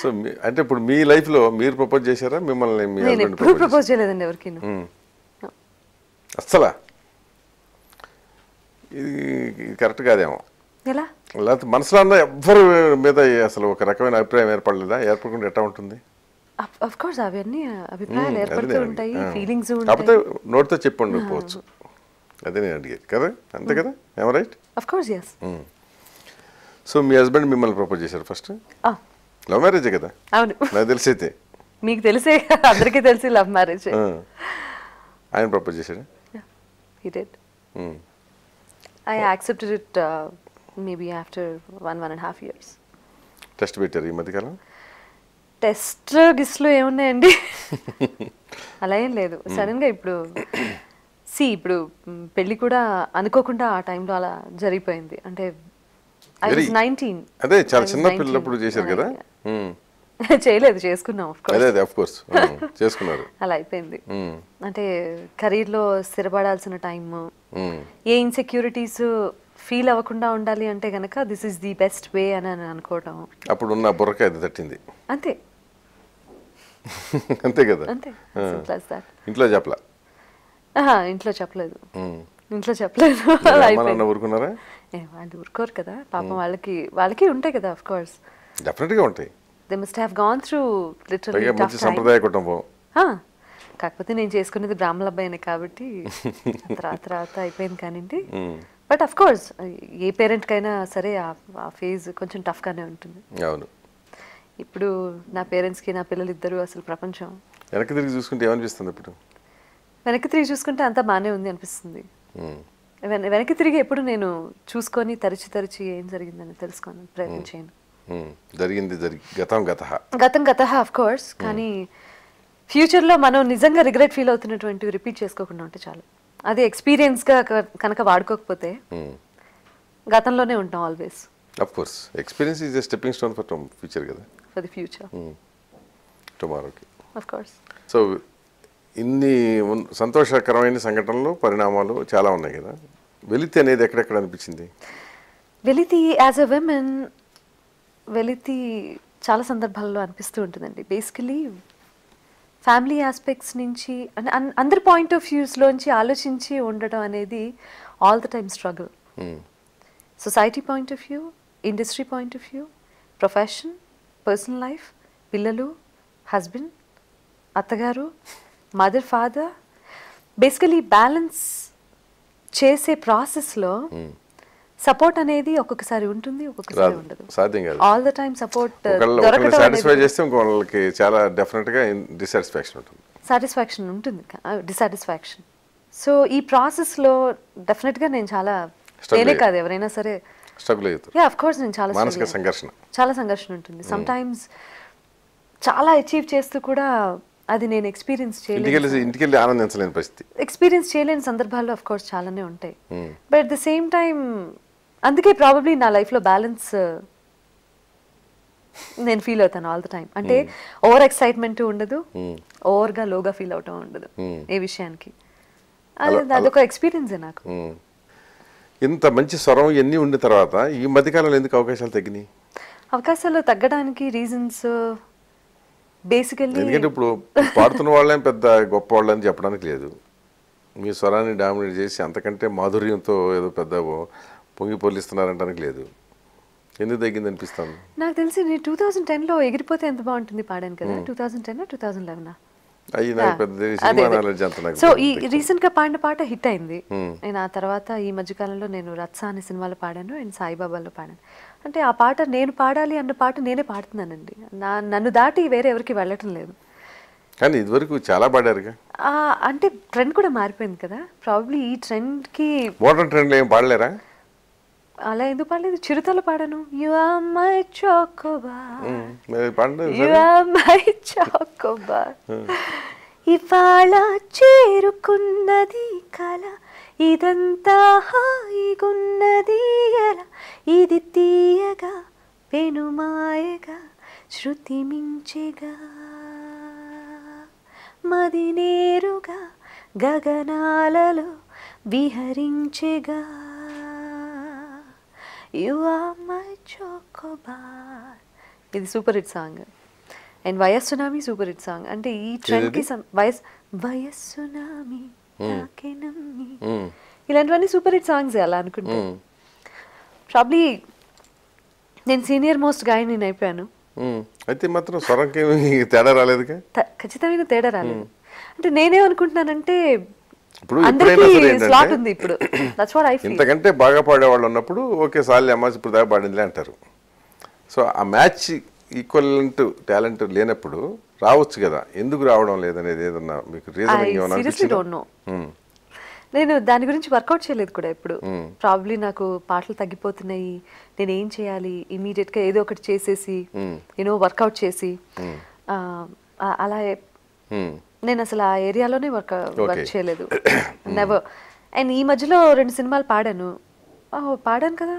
సో అంటే ఇప్పుడు మీ లైఫ్ లో మీరు ప్రపోజ్ చేశారా మిమ్మల్ని ప్రపోజ్ చేయలేదండి ఎవరికి అస్సలా ఇది కరెక్ట్ కాదేమో ఎలా లేకపోతే మనసులో ఎవ్వరు మీద అసలు ఒక రకమైన అభిప్రాయం ఏర్పడలేదా ఏర్పడకుండా ఎట్లా ఉంటుంది అఫ్ కోర్స్ అవన్నీ అభిప్రాయాలు ఏర్పడుతూ ఉంటాయి ఫీలింగ్స్ కాకపోతే నోటితో చెప్పి ఉండకపోవచ్చు అదే నేను అడిగేది కదా అంతే కదా ఏమో right of course yes so మీ హస్బెండ్ మిమ్మల్ని ప్రపోజ్ చేశారు ఫస్ట్ లవ్ మ్యారేజ్ కదా అవును నాకు తెలిసైతే మీకు తెలిసే అందరికీ తెలిసి లవ్ మ్యారేజ్ ఆయన ప్రపోజ్ చేశాడు he did I accepted it maybe after one one and half years test పెట్టారు ఈ మధ్యకాలం టెస్ట్ గిస్ట్లో ఏమున్నాయండి అలా ఏం లేదు సడన్గా ఇప్పుడు సి ఇప్పుడు పెళ్ళి కూడా అనుకోకుండా ఆ టైంలో అలా జరిగిపోయింది అంటే ఐ వాజ్ నైన్టీన్ అదే చాలా చిన్న పిల్లప్పుడు చేశారు కదా చేయలేదు చేసుకున్నాం ఆఫ్ కోర్స్ చేసుకున్నారు అలా అయిపోయింది అంటే కెరీర్లో స్థిరపడాల్సిన టైం ఏ ఇన్సెక్యూరిటీస్ ఫీల్ అవ్వకుండా ఉండాలి అంటే గనక this is the best way అని అని అనుకోవటం అప్పుడు ఉన్న బుర్రక అది తట్టింది అంతే అంతే కదా అంతే ఇంట్లో చెప్పలా ఇంట్లో చెప్పలేదు ఇంట్లో చెప్పలేదు ఊరుకున్నారా వాళ్ళు ఊరుకోరు కదా పాపం వాళ్ళకి వాళ్ళకి ఉంటాయి కదా ఆఫ్ కోర్స్ గా ఉంటాయి they must have gone through literally మంచి సంప్రదాయ కుటుంబం కాకపోతే నేను చేసుకునేది బ్రాహ్మణ అబ్బాయినే కాబట్టి తర్వాత తర్వాత అయిపోయింది కానివ్వండి బట్ అఫ్ కోర్స్ ఏ పేరెంట్కైనా సరే ఆ ఫేజ్ కొంచెం టఫ్గానే ఉంటుంది అవును ఇప్పుడు నా పేరెంట్స్కి నా పిల్లలు ఇద్దరు అసలు ప్రపంచం వెనక్కి తిరిగి చూసుకుంటే ఏమనిపిస్తుంది ఇప్పుడు వెనక్కి తిరిగి చూసుకుంటే అంతా బాగానే ఉంది అనిపిస్తుంది వెనక్కి తిరిగి ఎప్పుడు నేను చూసుకొని తరిచి తరిచి ఏం జరిగిందని తెలుసుకొని చేయను జరిగింది గతం గత గతం గత ఆఫ్ కోర్స్ కానీ ఫ్యూచర్లో మనం నిజంగా రిగ్రెట్ ఫీల్ అవుతున్నటువంటివి రిపీట్ చేసుకోకుండా ఉంటే చాలు అది ఎక్స్పీరియన్స్గా కనుక వాడుకోకపోతే hmm. గతంలోనే ఉంటాం always of course experience a stepping stone for future కదా ఫర్ ది ఫ్యూచర్ టుమారోకి అఫ్ కోర్స్ సో ఇన్ని సంతోషకరమైన సంఘటనలు పరిణామాలు చాలా ఉన్నాయి కదా వెలితి అనేది ఎక్కడెక్కడ అనిపించింది వెలితి యాజ్ అ విమెన్ వెలితి చాలా సందర్భాల్లో అనిపిస్తూ ఉంటుందండి బేసికలీ ఫ్యామిలీ ఆస్పెక్ట్స్ నుంచి అంటే అందరి పాయింట్ ఆఫ్ వ్యూస్లోంచి ఆలోచించి ఉండడం అనేది all the time struggle society point of view industry point of view profession personal life పిల్లలు హస్బెండ్ అత్తగారు మదర్ ఫాదర్ బేసికలీ బ్యాలెన్స్ చేసే ప్రాసెస్లో సపోర్ట్ అనేది ఒక్కొక్కసారి ఉంటుంది ఒక్కొక్కసారి ఉండదు సాధ్యం కాదు all the time support satisfy చేస్తే ఇంకొకళ్ళకి చాలా డెఫినెట్ గా డిసాటిస్ఫాక్షన్ ఉంటుంది సాటిస్ఫాక్షన్ ఉంటుంది డిసాటిస్ఫాక్షన్ సో ఈ ప్రాసెస్ లో డెఫినెట్ గా నేను చాలా నేనే కాదు ఎవరైనా సరే స్ట్రగుల్ యా కోర్స్ నేను చాలా మానసిక సంఘర్షణ చాలా సంఘర్షణ ఉంటుంది సమ్ hmm. టైమ్స్ చాలా అచీవ్ చేస్తూ కూడా అది నేను ఎక్స్పీరియన్స్ చేయలేదు ఆనందించలేని పరిస్థితి ఎక్స్పీరియన్స్ చేయలేని సందర్భాల్లో అఫ్కోర్స్ కోర్స్ చాలానే ఉంటాయి but at the same time అందుకే ప్రాబబ్లీ నా లైఫ్లో బ్యాలెన్స్ uh, నేను ఫీల్ అవుతాను ఆల్ ద టైమ్ అంటే ఓవర్ hmm. ఎక్సైట్మెంట్ ఉండదు ఓవర్గా లోగా ఫీల్ అవటం ఉండదు hmm. ఏ విషయానికి అదొక ఎక్స్పీరియన్సే నాకు hmm. ఇంత మంచి స్వరం ఎన్ని ఉండిన తర్వాత ఈ మధ్యకాలంలో ఎందుకు అవకాశాలు తగ్గినాయి అవకాశాలు తగ్గడానికి రీజన్స్ బేసికల్లీ uh, ఎందుకంటే ఇప్పుడు పాడుతున్న వాళ్ళని పెద్ద గొప్ప అని చెప్పడానికి లేదు మీ స్వరాన్ని డామినేట్ చేసి అంతకంటే మాధుర్యంతో ఏదో పెద్ద పొంగి పొలిస్తున్నారంటానికి లేదు ఎందుకు తగ్గింది అనిపిస్తాను నాకు తెలిసి నేను టూ థౌసండ్ టెన్లో ఎగిరిపోతే ఎంత బాగుంటుంది పాడాను కదా two thousand ten two thousand eleven so ఈ రీసెంట్ గా పాడిన పాట హిట్ అయింది నేను ఆ తర్వాత ఈ మధ్యకాలంలో నేను రత్స అనే సినిమాలో పాడాను అండ్ సాయిబాబాలో పాడాను అంటే ఆ పాట నేను పాడాలి అన్న పాట నేనే పాడుతున్నానండి నా నన్ను దాటి వేరే ఎవరికి వెళ్ళటం లేదు కానీ ఇదివరకు చాలా పాడారు అంటే ట్రెండ్ కూడా మారిపోయింది కదా ప్రాబ్లీ ఈ కి మోడర్న్ ట్రెండ్ ఏం పాడలేరా అలా ఎందుకు పాడలేదు చిరుతలు పాడను యు మై చాకోబా ఇవాళ చేరుకున్నది కల ఇదంతా హాయిగున్నది ఎలా ఇది తీయగా పెనుమాయగా శృతి మించిగా మది నేరుగా గగనాలలో విహరించెగా యు ఆర్ మై చోకోబార్ ఇది సూపర్ హిట్ సాంగ్ అండ్ వయస్ సునామి సూపర్ హిట్ సాంగ్ అంటే ఈ కి వయస్ వయస్ సునామి ఇలాంటివన్నీ సూపర్ హిట్ సాంగ్స్ అలా అనుకుంటే ప్రాబ్లీ hmm. నేను సీనియర్ మోస్ట్ గాయ నేను అయిపోయాను hmm. అయితే మాత్రం స్వరంకి తేడా రాలేదు ఖచ్చితమైన తేడా రాలేదు hmm. అంటే నేనేమనుకుంటున్నానంటే ఇప్పుడు ఉంది ఇప్పుడు ఇంతకంటే బాగా పాడేవాళ్ళు ఉన్నప్పుడు ఓకే సార్లే అమ్మాజీ ఇప్పుడు దాకా పాడిందిలే అంటారు సో ఆ మ్యాచ్ ఈక్వలెంట్ టాలెంట్ లేనప్పుడు రావచ్చు కదా ఎందుకు రావడం లేదనేది ఏదన్నా మీకు రీజన్ hmm. నేను దాని గురించి వర్కౌట్ చేయలేదు కూడా ఇప్పుడు ప్రాబ్లీ hmm. నాకు పాటలు తగ్గిపోతున్నాయి నేను ఏం చేయాలి ఇమీడియట్ గా ఏదో ఒకటి చేసేసి నేను hmm. వర్కౌట్ చేసి అలా నేను అసలు ఆ ఏరియాలోనే వర్క్ వర్క్ చేయలేదు నెవర్ అండ్ ఈ మధ్యలో రెండు సినిమాలు పాడాను ఓహో పాడాను కదా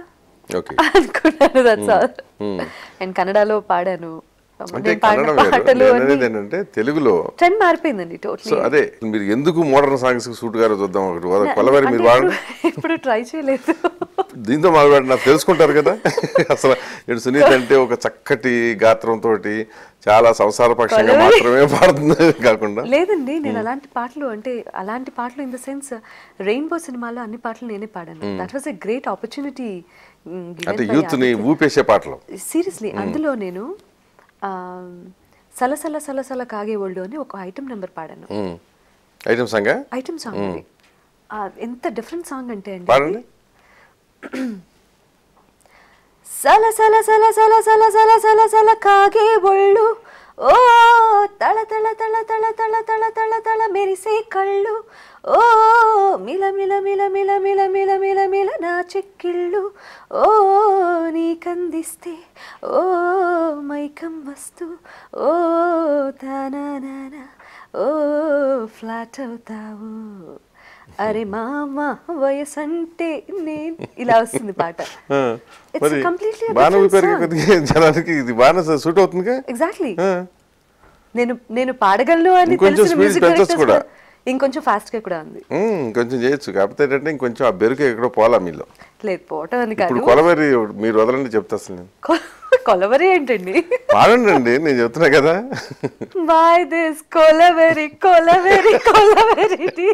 అనుకున్నాను దట్స్ ఆల్ అండ్ కన్నడలో పాడాను అంటే తెలుగులో ట్రెండ్ మారిపోయిందండి టోటల్ అదే మీరు ఎందుకు మోడర్న్ సాంగ్స్ సూట్ గారు చూద్దాం ఒకటి కొలవారి మీరు వాడండి ఇప్పుడు ట్రై చేయలేదు దీంతో మాట్లాడిన తెలుసుకుంటారు కదా అసలు ఇటు సునీత అంటే ఒక చక్కటి గాత్రంతో చాలా సంసార పక్షంగా మాత్రమే పాడుతుంది కాకుండా లేదండి నేను అలాంటి పాటలు అంటే అలాంటి పాటలు ఇన్ ద సెన్స్ రెయిన్బో సినిమాలో అన్ని పాటలు నేనే పాడాను that was a great opportunity అంటే యూత్ ని ఊపేసే పాటలు సీరియస్లీ అందులో నేను సలసల సలసల కాగేవాళ్ళు అని ఒక ఐటమ్ నెంబర్ పాడాను ఐటమ్ సాంగ్ ఐటమ్ సాంగ్ ఎంత డిఫరెంట్ సాంగ్ అంటే అండి సలసల సలసల సలసల సలసల కాగే ఒళ్ళు ఓ తళ తళ తళ తళ తళ తళ తళ తళ మెరిసే కళ్ళు ఓ మిల మిల మిల మిల మిల మిల మిల మిల నా చెక్కిళ్ళు ఓ నీకందిస్తే ఓ మైకం వస్తు ఓ తానా ఓ ఫ్లాట్ అవుతావు అరే మామ వయసంటే నేను ఇలా వస్తుంది పాట జనానికి ఇది బాగా సూట్ అవుతుంది ఎగ్జాక్ట్లీ నేను నేను పాడగలను అని కొంచెం కూడా ఇంకొంచెం ఫాస్ట్గా కూడా ఉంది కొంచెం చేయొచ్చు కాకపోతే ఏంటంటే ఇంకొంచెం ఆ బెరుకు ఎక్కడో పోలా మీలో లేదు పోవటం అని కాదు కొలవరి మీరు వదలండి చెప్తా అసలు నేను కొలవరి ఏంటండి బాగుండండి నేను చెప్తున్నా కదా బాయ్ దిస్ కొలవరి కొలవరి కొలవరి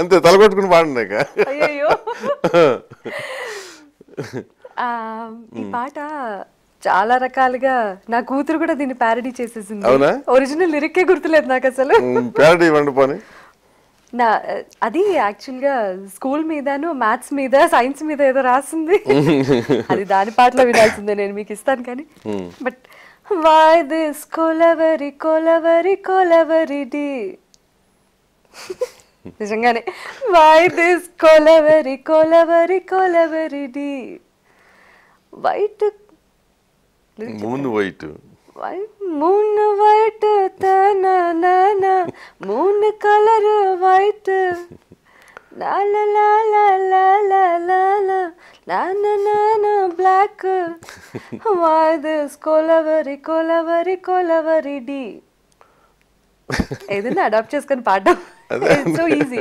అంతే తలగొట్టుకుని పాడండి అయ్యో ఈ పాట చాలా రకాలుగా నా కూతురు కూడా దీన్ని ప్యారడీ చేసేసింది ఒరిజినల్ లిరిక్కే గుర్తులేదు నాకు అసలు ప్యారడీ ఇవ్వండి పోనీ నా అది యాక్చువల్గా స్కూల్ మీదను మ్యాథ్స్ మీద సైన్స్ మీద ఏదో రాసింది అది దాని పాటలో వినాల్సిందే నేను మీకు ఇస్తాను కానీ but why this Kolaveri Kolaveri Kolaveri di నిజంగానే why this Kolaveri Kolaveri Kolaveri di white moon white மூணு ஒயிட்டு தான மூணு கலர் ஒயிட்டு லால லால லால லால நான ఏదైనా అడాప్ట్ చేసుకుని ఈజీ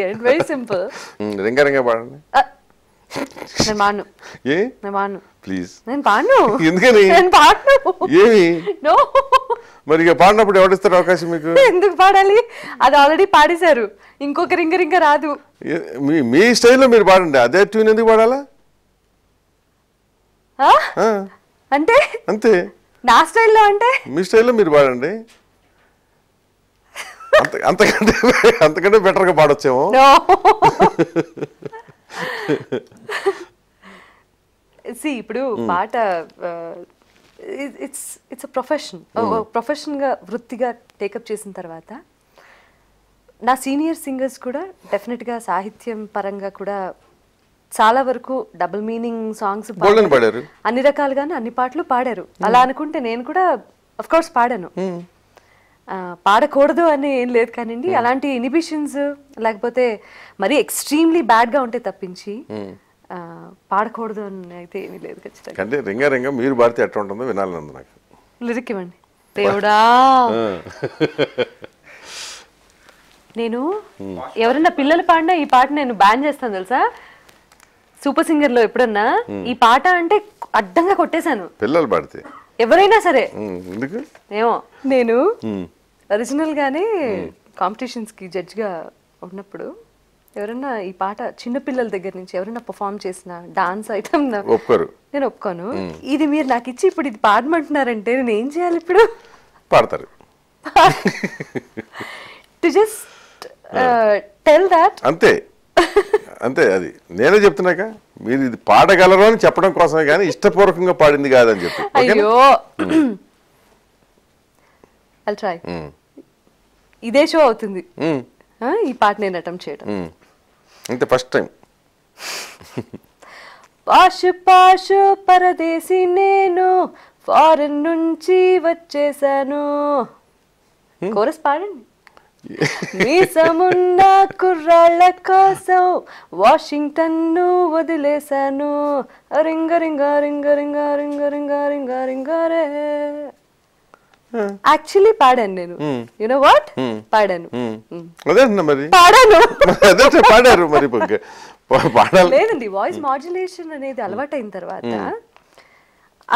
నేను పాడను ఏ నేను పాడను ప్లీజ్ నేను పాడను ఎందుకని నేను పాడను ఏమి నో మరి ఇక పాడినప్పుడు ఎవరిస్తారు అవకాశం మీకు ఎందుకు పాడాలి అది ఆల్రెడీ పాడేశారు ఇంకొక రింగ రింగ రాదు మీ మీ స్టైల్లో మీరు పాడండి అదే ట్యూన్ ఎందుకు పాడాలా అంటే అంతే నా స్టైల్లో అంటే మీ స్టైల్లో మీరు పాడండి అంతకంటే అంతకంటే బెటర్గా పాడొచ్చేమో సి ఇప్పుడు hmm. పాట ఇట్స్ ఇట్స్ అ ప్రొఫెషన్ ప్రొఫెషన్గా వృత్తిగా టేకప్ చేసిన తర్వాత నా సీనియర్ సింగర్స్ కూడా డెఫినెట్గా సాహిత్యం పరంగా కూడా చాలా వరకు డబుల్ మీనింగ్ సాంగ్స్ అన్ని రకాలుగానే అన్ని పాటలు పాడారు hmm. అలా అనుకుంటే నేను కూడా అఫ్ కోర్స్ పాడాను hmm. పాడకూడదు అని ఏం లేదు కానివ్వండి hmm. అలాంటి ఇనిబిషన్స్ లేకపోతే మరీ ఎక్స్ట్రీమ్లీ బ్యాడ్గా ఉంటే తప్పించి hmm. పాడకూడదు అని అయితే ఏమీ లేదు ఖచ్చితంగా అంటే రింగా మీరు పాడితే ఎట్లా ఉంటుందో వినాలని నాకు లిరిక్ ఇవ్వండి దేవుడా hmm. నేను ఎవరన్నా పిల్లలు పాడినా ఈ పాట నేను బ్యాన్ చేస్తాను తెలుసా సూపర్ సింగర్ లో ఎప్పుడన్నా ఈ పాట అంటే అడ్డంగా కొట్టేశాను పిల్లలు పాడితే ఎవరైనా సరే ఎందుకు ఏమో నేను ఒరిజినల్ గానే కాంపిటీషన్స్ కి జడ్జ్ గా ఉన్నప్పుడు ఎవరైనా ఈ పాట చిన్నపిల్లల దగ్గర నుంచి ఎవరైనా పర్ఫామ్ చేసిన డాన్స్ ఐటమ్ ఒప్పుకోరు నేను ఒప్పుకోను ఇది మీరు నాకు ఇచ్చి ఇప్పుడు ఇది పాడమంటున్నారంటే నేను ఏం చేయాలి ఇప్పుడు పాడతారు టు జస్ట్ టెల్ దాట్ అంతే అంతే అది నేనే చెప్తున్నాక మీరు ఇది పాడగలరు అని చెప్పడం కోసమే కానీ ఇష్టపూర్వకంగా పాడింది కాదని చెప్పి అయ్యో ఇదే షో అవుతుంది ఈ పాట నేను అటెంప్ట్ చేయడం అంటే ఫస్ట్ టైం పాషు పాషు పరదేశి నేను ఫారెన్ నుంచి వచ్చేసాను కోరస్ పాడండి వీసమున్న కుర్రాళ్ళ కోసం వాషింగ్టన్ ను వదిలేశాను రింగ రింగ రింగ రింగ రింగ రింగ రింగ యాక్చువల్లీ పాడాను నేను యునో వాట్ పాడాను అదే మరి పాడాను అదే పాడారు మరి లేదండి వాయిస్ మాడ్యులేషన్ అనేది అలవాటైన తర్వాత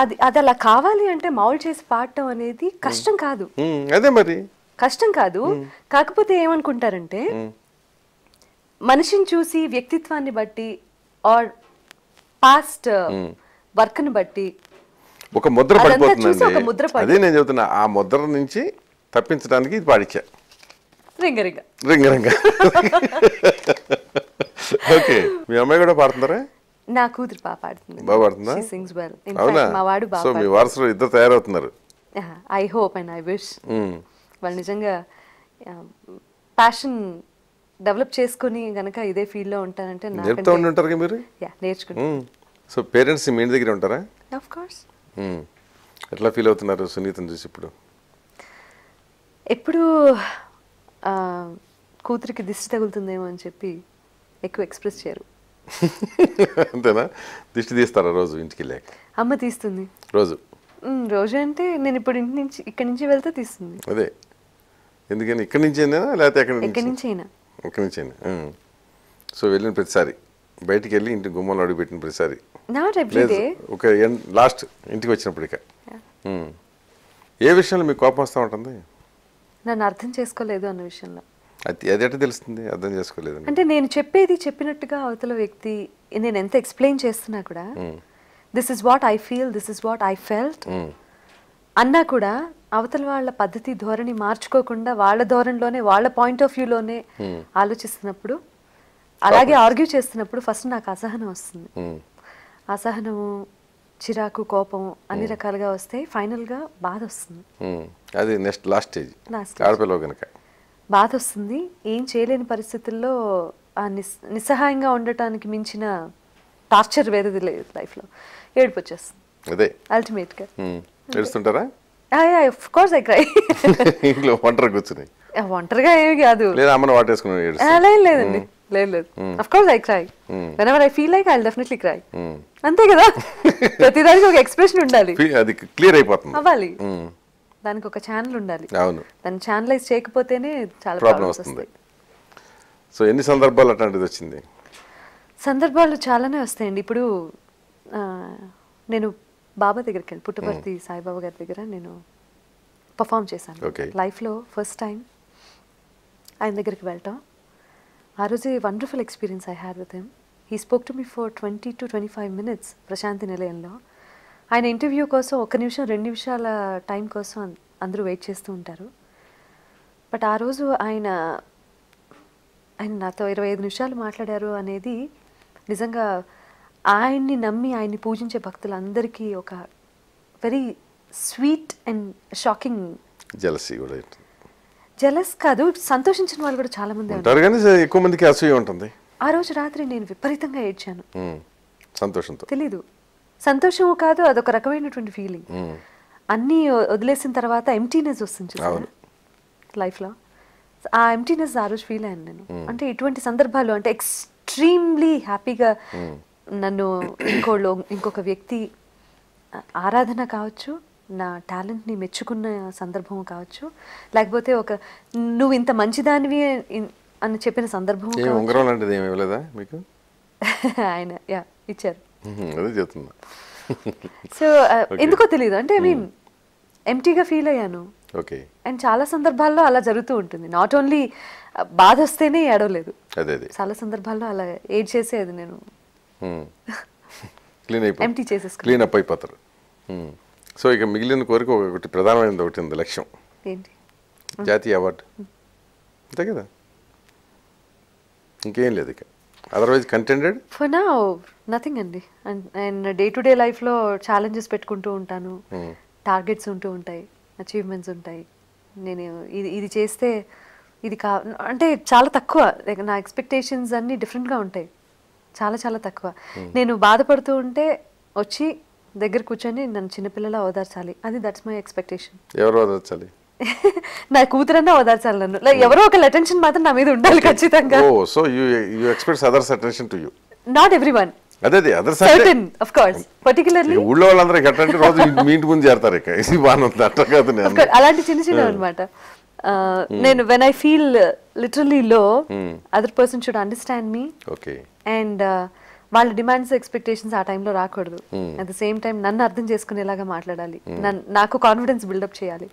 అది అది అలా కావాలి అంటే మౌల్ చేసి పాడటం అనేది కష్టం కాదు అదే మరి కష్టం కాదు కాకపోతే ఏమనుకుంటారంటే మనిషిని చూసి వ్యక్తిత్వాన్ని బట్టి ఆర్ పాస్ట్ వర్క్ ని బట్టి ఒక ముద్ర పడిపోతుంది అదే నేను చెబుతున్నా ఆ ముద్ర నుంచి తప్పించడానికి ఇది పాడిచ్చా రింగరింగ రింగ ఓకే మీ అమ్మాయి కూడా పాడుతున్నారా నా కూతురు బాగా పాడుతుంది బాగా పాడుతుందా సింగ్స్ వెల్ మా వాడు బాగా సో మీ వారసులు ఇద్దరు తయారవుతున్నారు I hope and I wish వాళ్ళు నిజంగా ప్యాషన్ డెవలప్ చేసుకుని గనక ఇదే లో ఉంటానంటే నేర్పుతూ ఉంటారు మీరు యా సో పేరెంట్స్ మీ దగ్గర ఉంటారా ఆఫ్ కోర్స్ ఎట్లా ఫీల్ అవుతున్నారు సునీతను చూసి ఇప్పుడు ఎప్పుడు కూతురికి దిష్టి తగులుతుందేమో అని చెప్పి ఎక్కువ ఎక్స్ప్రెస్ చేయరు అంతేనా దిష్టి తీస్తారా రోజు ఇంటికి వెళ్ళాక అమ్మ తీస్తుంది రోజు రోజు అంటే నేను ఇప్పుడు ఇంటి నుంచి ఇక్కడి నుంచి వెళ్తే తీస్తుంది అదే ఎందుకని ఇక్కడి నుంచి అయినా లేకపోతే ఎక్కడి నుంచి ఇక్కడి నుంచి అయినా సో వెళ్ళిన ప్రతిసారి బయటికి వెళ్ళి ఇంటి గుమ్మలు అడుగుపెట్టిన ప్రతిసారి ఒక లాస్ట్ ఇంటికి వచ్చినప్పుడు ఇక ఏ విషయంలో మీకు కోపం వస్తూ ఉంటుంది నన్ను అర్థం చేసుకోలేదు అన్న విషయంలో అది అదేట తెలుస్తుంది అర్థం చేసుకోలేదు అంటే నేను చెప్పేది చెప్పినట్టుగా అవతల వ్యక్తి నేను ఎంత ఎక్స్ప్లెయిన్ చేస్తున్నా కూడా this is what I feel this is what I felt అన్నా కూడా అవతల వాళ్ళ పద్ధతి ధోరణి మార్చుకోకుండా వాళ్ళ ధోరణిలోనే వాళ్ళ పాయింట్ ఆఫ్ వ్యూలోనే ఆలోచిస్తున్నప్పుడు అలాగే ఆర్గ్యూ చేస్తున్నప్పుడు ఫస్ట్ నాకు అసహనం వస్తుంది hmm. అసహనము చిరాకు కోపం అన్ని hmm. రకాలుగా వస్తాయి ఫైనల్గా బాధ వస్తుంది hmm. అది నెక్స్ట్ లాస్ట్ స్టేజ్ కనుక బాధ వస్తుంది ఏం చేయలేని పరిస్థితుల్లో ఆ నిస్సహాయంగా ఉండటానికి మించిన టార్చర్ వేరేది లేదు లైఫ్లో ఏడుపు వచ్చేస్తుంది అదే అల్టిమేట్గా ఏడుస్తుంటారా ఐ క్రై ఇంట్లో ఒంటరిగా కాదు లేదండి లేదు I cry when I feel definitely cry అంతే కదా ఒక ఎక్స్ప్రెషన్ ఉండాలి అది క్లియర్ అవ్వాలి దానికి ఒక ఛానల్ ఉండాలి అవును దాన్ని ఛానలైజ్ చేయకపోతేనే చాలా ప్రాబ్లమ్ వస్తుంది సో ఎన్ని సందర్భాలు అట్లాంటిది వచ్చింది సందర్భాలు చాలానే వస్తాయండి ఇప్పుడు నేను బాబా దగ్గరికి వెళ్ళి పుట్టపర్తి సాయిబాబా గారి దగ్గర నేను పర్ఫామ్ చేశాను లైఫ్లో ఫస్ట్ టైం ఆయన దగ్గరికి వెళ్ళటం ఆ రోజు wonderful experience I had with him he spoke to me for twenty to twenty five minutes Prasanthi నిలయంలో ఆయన ఇంటర్వ్యూ కోసం ఒక నిమిషం రెండు నిమిషాల టైం కోసం అందరూ వెయిట్ చేస్తూ ఉంటారు బట్ ఆ రోజు ఆయన ఆయన నాతో ఇరవై ఐదు నిమిషాలు మాట్లాడారు అనేది నిజంగా ఆయన్ని నమ్మి ఆయన్ని పూజించే భక్తులందరికీ ఒక very sweet and shocking jealousy కూడా జలస్ కాదు సంతోషించిన వాళ్ళు కూడా చాలా మంది ఉంటారు కానీ ఎక్కువ మందికి అసూయ ఉంటుంది ఆ రోజు రాత్రి నేను విపరీతంగా ఏడ్చాను సంతోషంతో తెలీదు సంతోషం కాదు అదొక రకమైనటువంటి ఫీలింగ్ అన్నీ వదిలేసిన తర్వాత ఎంటీనెస్ వస్తుంది లైఫ్లో ఆ ఎంటీనెస్ ఆ రోజు ఫీల్ అయ్యాను నేను అంటే ఇటువంటి సందర్భాలు అంటే ఎక్స్ట్రీమ్లీ హ్యాపీగా నన్ను ఇంకోళ్ళు ఇంకొక వ్యక్తి ఆరాధన కావచ్చు నా టాలెంట్ని మెచ్చుకున్న సందర్భం కావచ్చు లేకపోతే ఒక నువ్వు ఇంత మంచిదానివి అని చెప్పిన సందర్భం ఉంగరం లాంటిది ఏమి ఇవ్వలేదా మీకు ఆయన యా ఇచ్చారు అదే చెప్తున్నా సో ఎందుకో తెలియదు అంటే ఐ మీన్ ఎంటీగా ఫీల్ అయ్యాను ఓకే అండ్ చాలా సందర్భాల్లో అలా జరుగుతూ ఉంటుంది నాట్ ఓన్లీ బాధ వస్తేనే ఏడవలేదు చాలా సందర్భాల్లో అలా ఏడ్ చేసేది నేను క్లీన్ అయిపోయి ఎంటీ చేసేసుకో క్లీన్ అప్ అయిపోతారు సో ఇక మిగిలిన కోరిక ఒకటి ప్రధానమైనది ఒకటి ఉంది లక్ష్యం ఏంటి జాతీయ అవార్డు అంతే కదా ఇంకేం లేదు ఇక అదర్వైజ్ కంటెండెడ్ ఫర్ నా నథింగ్ అండి అండ్ డే టు డే లైఫ్లో ఛాలెంజెస్ పెట్టుకుంటూ ఉంటాను టార్గెట్స్ ఉంటూ ఉంటాయి అచీవ్మెంట్స్ ఉంటాయి నేను ఇది ఇది చేస్తే ఇది కా అంటే చాలా తక్కువ నా ఎక్స్పెక్టేషన్స్ అన్నీ డిఫరెంట్గా ఉంటాయి చాలా చాలా తక్కువ hmm. నేను బాధపడుతూ ఉంటే వచ్చి దగ్గర కూర్చొని నన్ను చిన్నపిల్లలా ఓదార్చాలి అది దట్స్ మై ఎక్స్పెక్టేషన్ ఎవరు ఓదార్చాలి నా కూతురన్నా ఓదార్చాలి నన్ను ఎవరో ఒకళ్ళ అటెన్షన్ మాత్రం నా మీద ఉండాలి ఖచ్చితంగా ఓ so you you expects others attention to you not everyone అదే అదే other certain of course particularly ఊళ్ళో వాళ్ళందరూ ఎట్లా రోజు మీ ఇంటి ముందు చేరతారు ఇక ఇది బాగుంది అట్లా కాదు అలాంటి చిన్న చిన్న hmm. అన్నమాట Hmm. నేను when I feel literally low other person should understand me and వాళ్ళ డిమాండ్స్ ఎక్స్పెక్టేషన్స్ ఆ టైంలో రాకూడదు అట్ ద సేమ్ టైం నన్ను అర్థం చేసుకునేలాగా మాట్లాడాలి hmm. నాకు కాన్ఫిడెన్స్ బిల్డప్ చేయాలి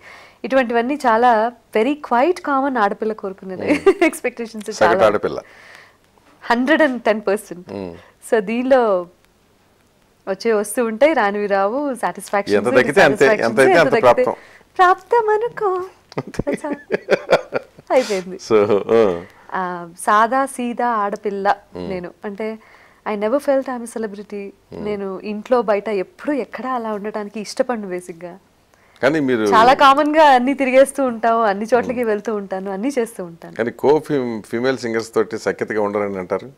ఇటువంటివన్నీ చాలా వెరీ క్వైట్ కామన్ ఆడపిల్ల కోరుకునేది ఎక్స్పెక్టేషన్స్ hmm. చాలా ఆడపిల్ల hundred and ten percent so దీనిలో వచ్చే వస్తూ ఉంటాయి రానివి రావు సాటిస్ఫాక్షన్ ప్రాప్తం అనుకో అయిపోయింది సో uh. సాదా సీదా ఆడపిల్ల mm. నేను అంటే ఐ నెవర్ ఫెల్ట్ ఆమె సెలబ్రిటీ నేను ఇంట్లో బయట ఎప్పుడు ఎక్కడ అలా ఉండటానికి ఇష్టపడను బేసిక్గా కానీ మీరు చాలా కామన్ గా అన్ని తిరిగేస్తూ ఉంటావు అన్ని చోట్లకి mm. వెళ్తూ ఉంటాను అన్ని చేస్తూ ఉంటాను కానీ కో ఫీమేల్ సింగర్స్ తోటి సఖ్యతగా ఉండరని అంటారు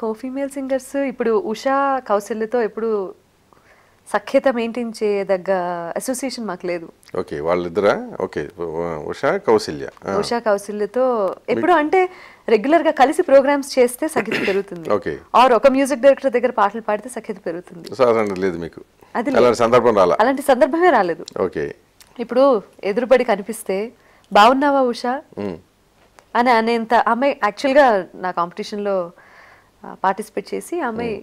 కో ఫీమేల్ సింగర్స్ ఇప్పుడు ఉషా కౌశల్యతో ఎప్పుడు సఖ్యత మెయింటైన్ చేయదగ్గ అసోసియేషన్ మాకు లేదు ఓకే వాళ్ళిద్దరా ఓకే ఉషా కౌశల్య ఉషా కౌశల్యతో ఎప్పుడు అంటే రెగ్యులర్ గా కలిసి ప్రోగ్రామ్స్ చేస్తే సఖ్యత పెరుగుతుంది ఓకే ఆర్ ఒక మ్యూజిక్ డైరెక్టర్ దగ్గర పాటలు పాడితే సఖ్యత పెరుగుతుంది లేదు మీకు అది అలాంటి సందర్భం రాలేదు అలాంటి సందర్భమే రాలేదు ఓకే ఇప్పుడు ఎదురుపడి కనిపిస్తే బాగున్నావా ఉషా hmm. అని అనేంత అమ్మాయి యాక్చువల్గా నా కాంపిటీషన్లో పార్టిసిపేట్ చేసి అమ్మాయి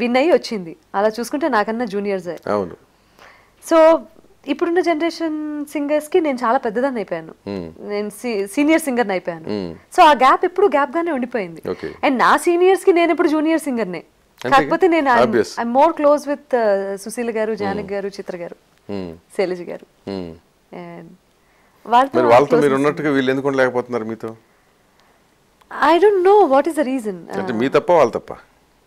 విన్ అయ్యి వచ్చింది అలా చూసుకుంటే నాకన్నా జూనియర్స్ అవును సో ఇప్పుడున్న జనరేషన్ సింగర్స్ కి నేను చాలా పెద్దదాన్ని అయిపోయాను hmm. నేను సీనియర్ సింగర్ అయిపోయాను hmm. సో ఆ గ్యాప్ ఎప్పుడు గ్యాప్ గానే ఉండిపోయింది అండ్ నా సీనియర్స్ కి నేను ఇప్పుడు జూనియర్ సింగర్ నే కాకపోతే నేను I more close with Susheela గారు hmm. జానక్ గారు చిత్ర గారు శైలజ గారు వాళ్ళతో మీరు ఉన్నట్టుగా వీళ్ళు ఎందుకు లేకపోతున్నారు మీతో I don't know what is the reason అంటే uh, మీ తప్ప వాళ్ళ తప్ప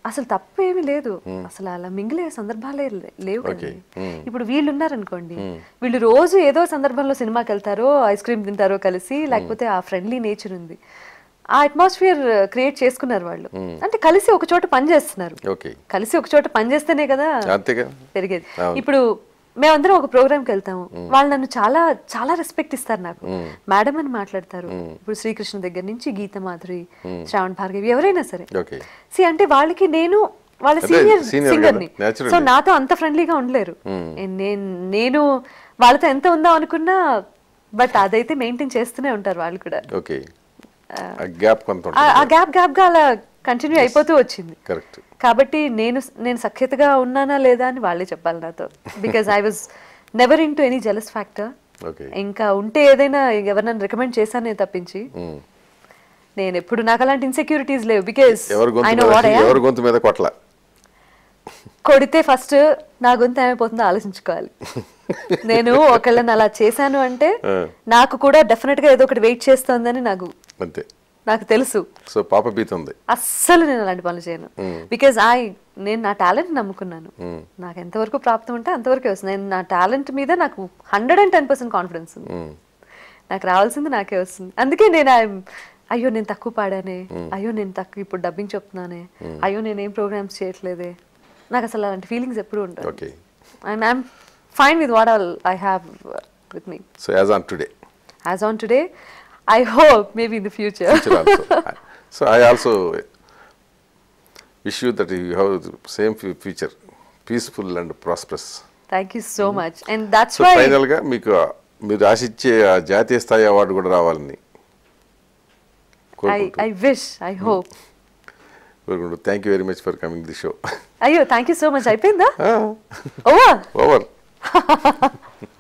అసలు తప్పేమీ లేదు hmm. అసలు అలా మింగిలే సందర్భాలే లేవు hmm. ఇప్పుడు వీళ్ళు ఉన్నారనుకోండి hmm. వీళ్ళు రోజు ఏదో సందర్భంలో సినిమాకి వెళ్తారో ఐస్ క్రీమ్ తింటారో కలిసి లేకపోతే ఆ ఫ్రెండ్లీ నేచర్ ఉంది ఆ అట్మాస్ఫియర్ క్రియేట్ చేసుకున్నారు వాళ్ళు అంటే కలిసి ఒక చోట పని చేస్తున్నారు కలిసి ఒక చోట పని చేస్తేనే కదా పెరిగేది ఇప్పుడు మేమందరం ఒక ప్రోగ్రామ్కి వెళ్తాము వాళ్ళు నన్ను చాలా చాలా రెస్పెక్ట్ ఇస్తారు నాకు మేడం అని మాట్లాడతారు ఇప్పుడు శ్రీకృష్ణ దగ్గర నుంచి గీత మాధురి శ్రావణ్ భార్గవి ఎవరైనా సరే సి అంటే వాళ్ళకి నేను వాళ్ళ సీనియర్ సింగర్ ని సో నాతో అంత ఫ్రెండ్లీగా ఉండలేరు నేను వాళ్ళతో ఎంత ఉందాం అనుకున్నా బట్ అదైతే మెయింటైన్ చేస్తూనే ఉంటారు వాళ్ళు కూడా ఆ గ్యాప్ గా అలా కంటిన్యూ అయిపోతూ వచ్చింది కరెక్ట్ కాబట్టి నేను నేను సఖ్యతగా ఉన్నానా లేదా అని వాళ్ళే చెప్పాలి నాతో because I was never into any jealous factor ఇంకా ఉంటే ఏదైనా ఎవరినైనా రికమెండ్ చేశానే తప్పించి hmm. నేను ఎప్పుడు నాకు అలాంటి ఇన్సెక్యూరిటీస్ లేవు బికాజ్ ఎవరి గొంతు మీద కొట్ల కొడితే ఫస్ట్ నా గొంతు ఏమైపోతుందో ఆలోచించుకోవాలి నేను ఒకళ్ళని అలా చేశాను అంటే నాకు కూడా డెఫినెట్ గా ఏదో ఒకటి వెయిట్ చేస్తోందని నాకు అంతే నాకు తెలుసు సో పాప ఉంది అస్సలు నేను అలాంటి పనులు చేయను బికాజ్ ఐ నేను నా టాలెంట్ నమ్ముకున్నాను నాకు ఎంతవరకు ప్రాప్తం ఉంటే అంతవరకే వస్తుంది నేను నా టాలెంట్ మీద నాకు hundred and ten percent confidence ఉంది నాకు రావాల్సింది నాకే వస్తుంది అందుకే నేను అయ్యో నేను తక్కువ పాడానే అయ్యో నేను తక్కువ ఇప్పుడు డబ్బింగ్ చెప్తున్నానే అయ్యో నేను ఏం ప్రోగ్రామ్స్ చేయట్లేదే నాకు అసలు అలాంటి ఫీలింగ్స్ ఎప్పుడు ఉంటాయి fine with what all I have with me so as on today as on today I hope maybe in the future. future also. so I also wish you that you have the same future, peaceful and prosperous. Thank you so much and that's so final గా మీకు I, ఆశించే జాతీయ స్థాయి award కూడా రావాలని going to thank you very thank you coming to the show. The thank you so much. I much no? Over. over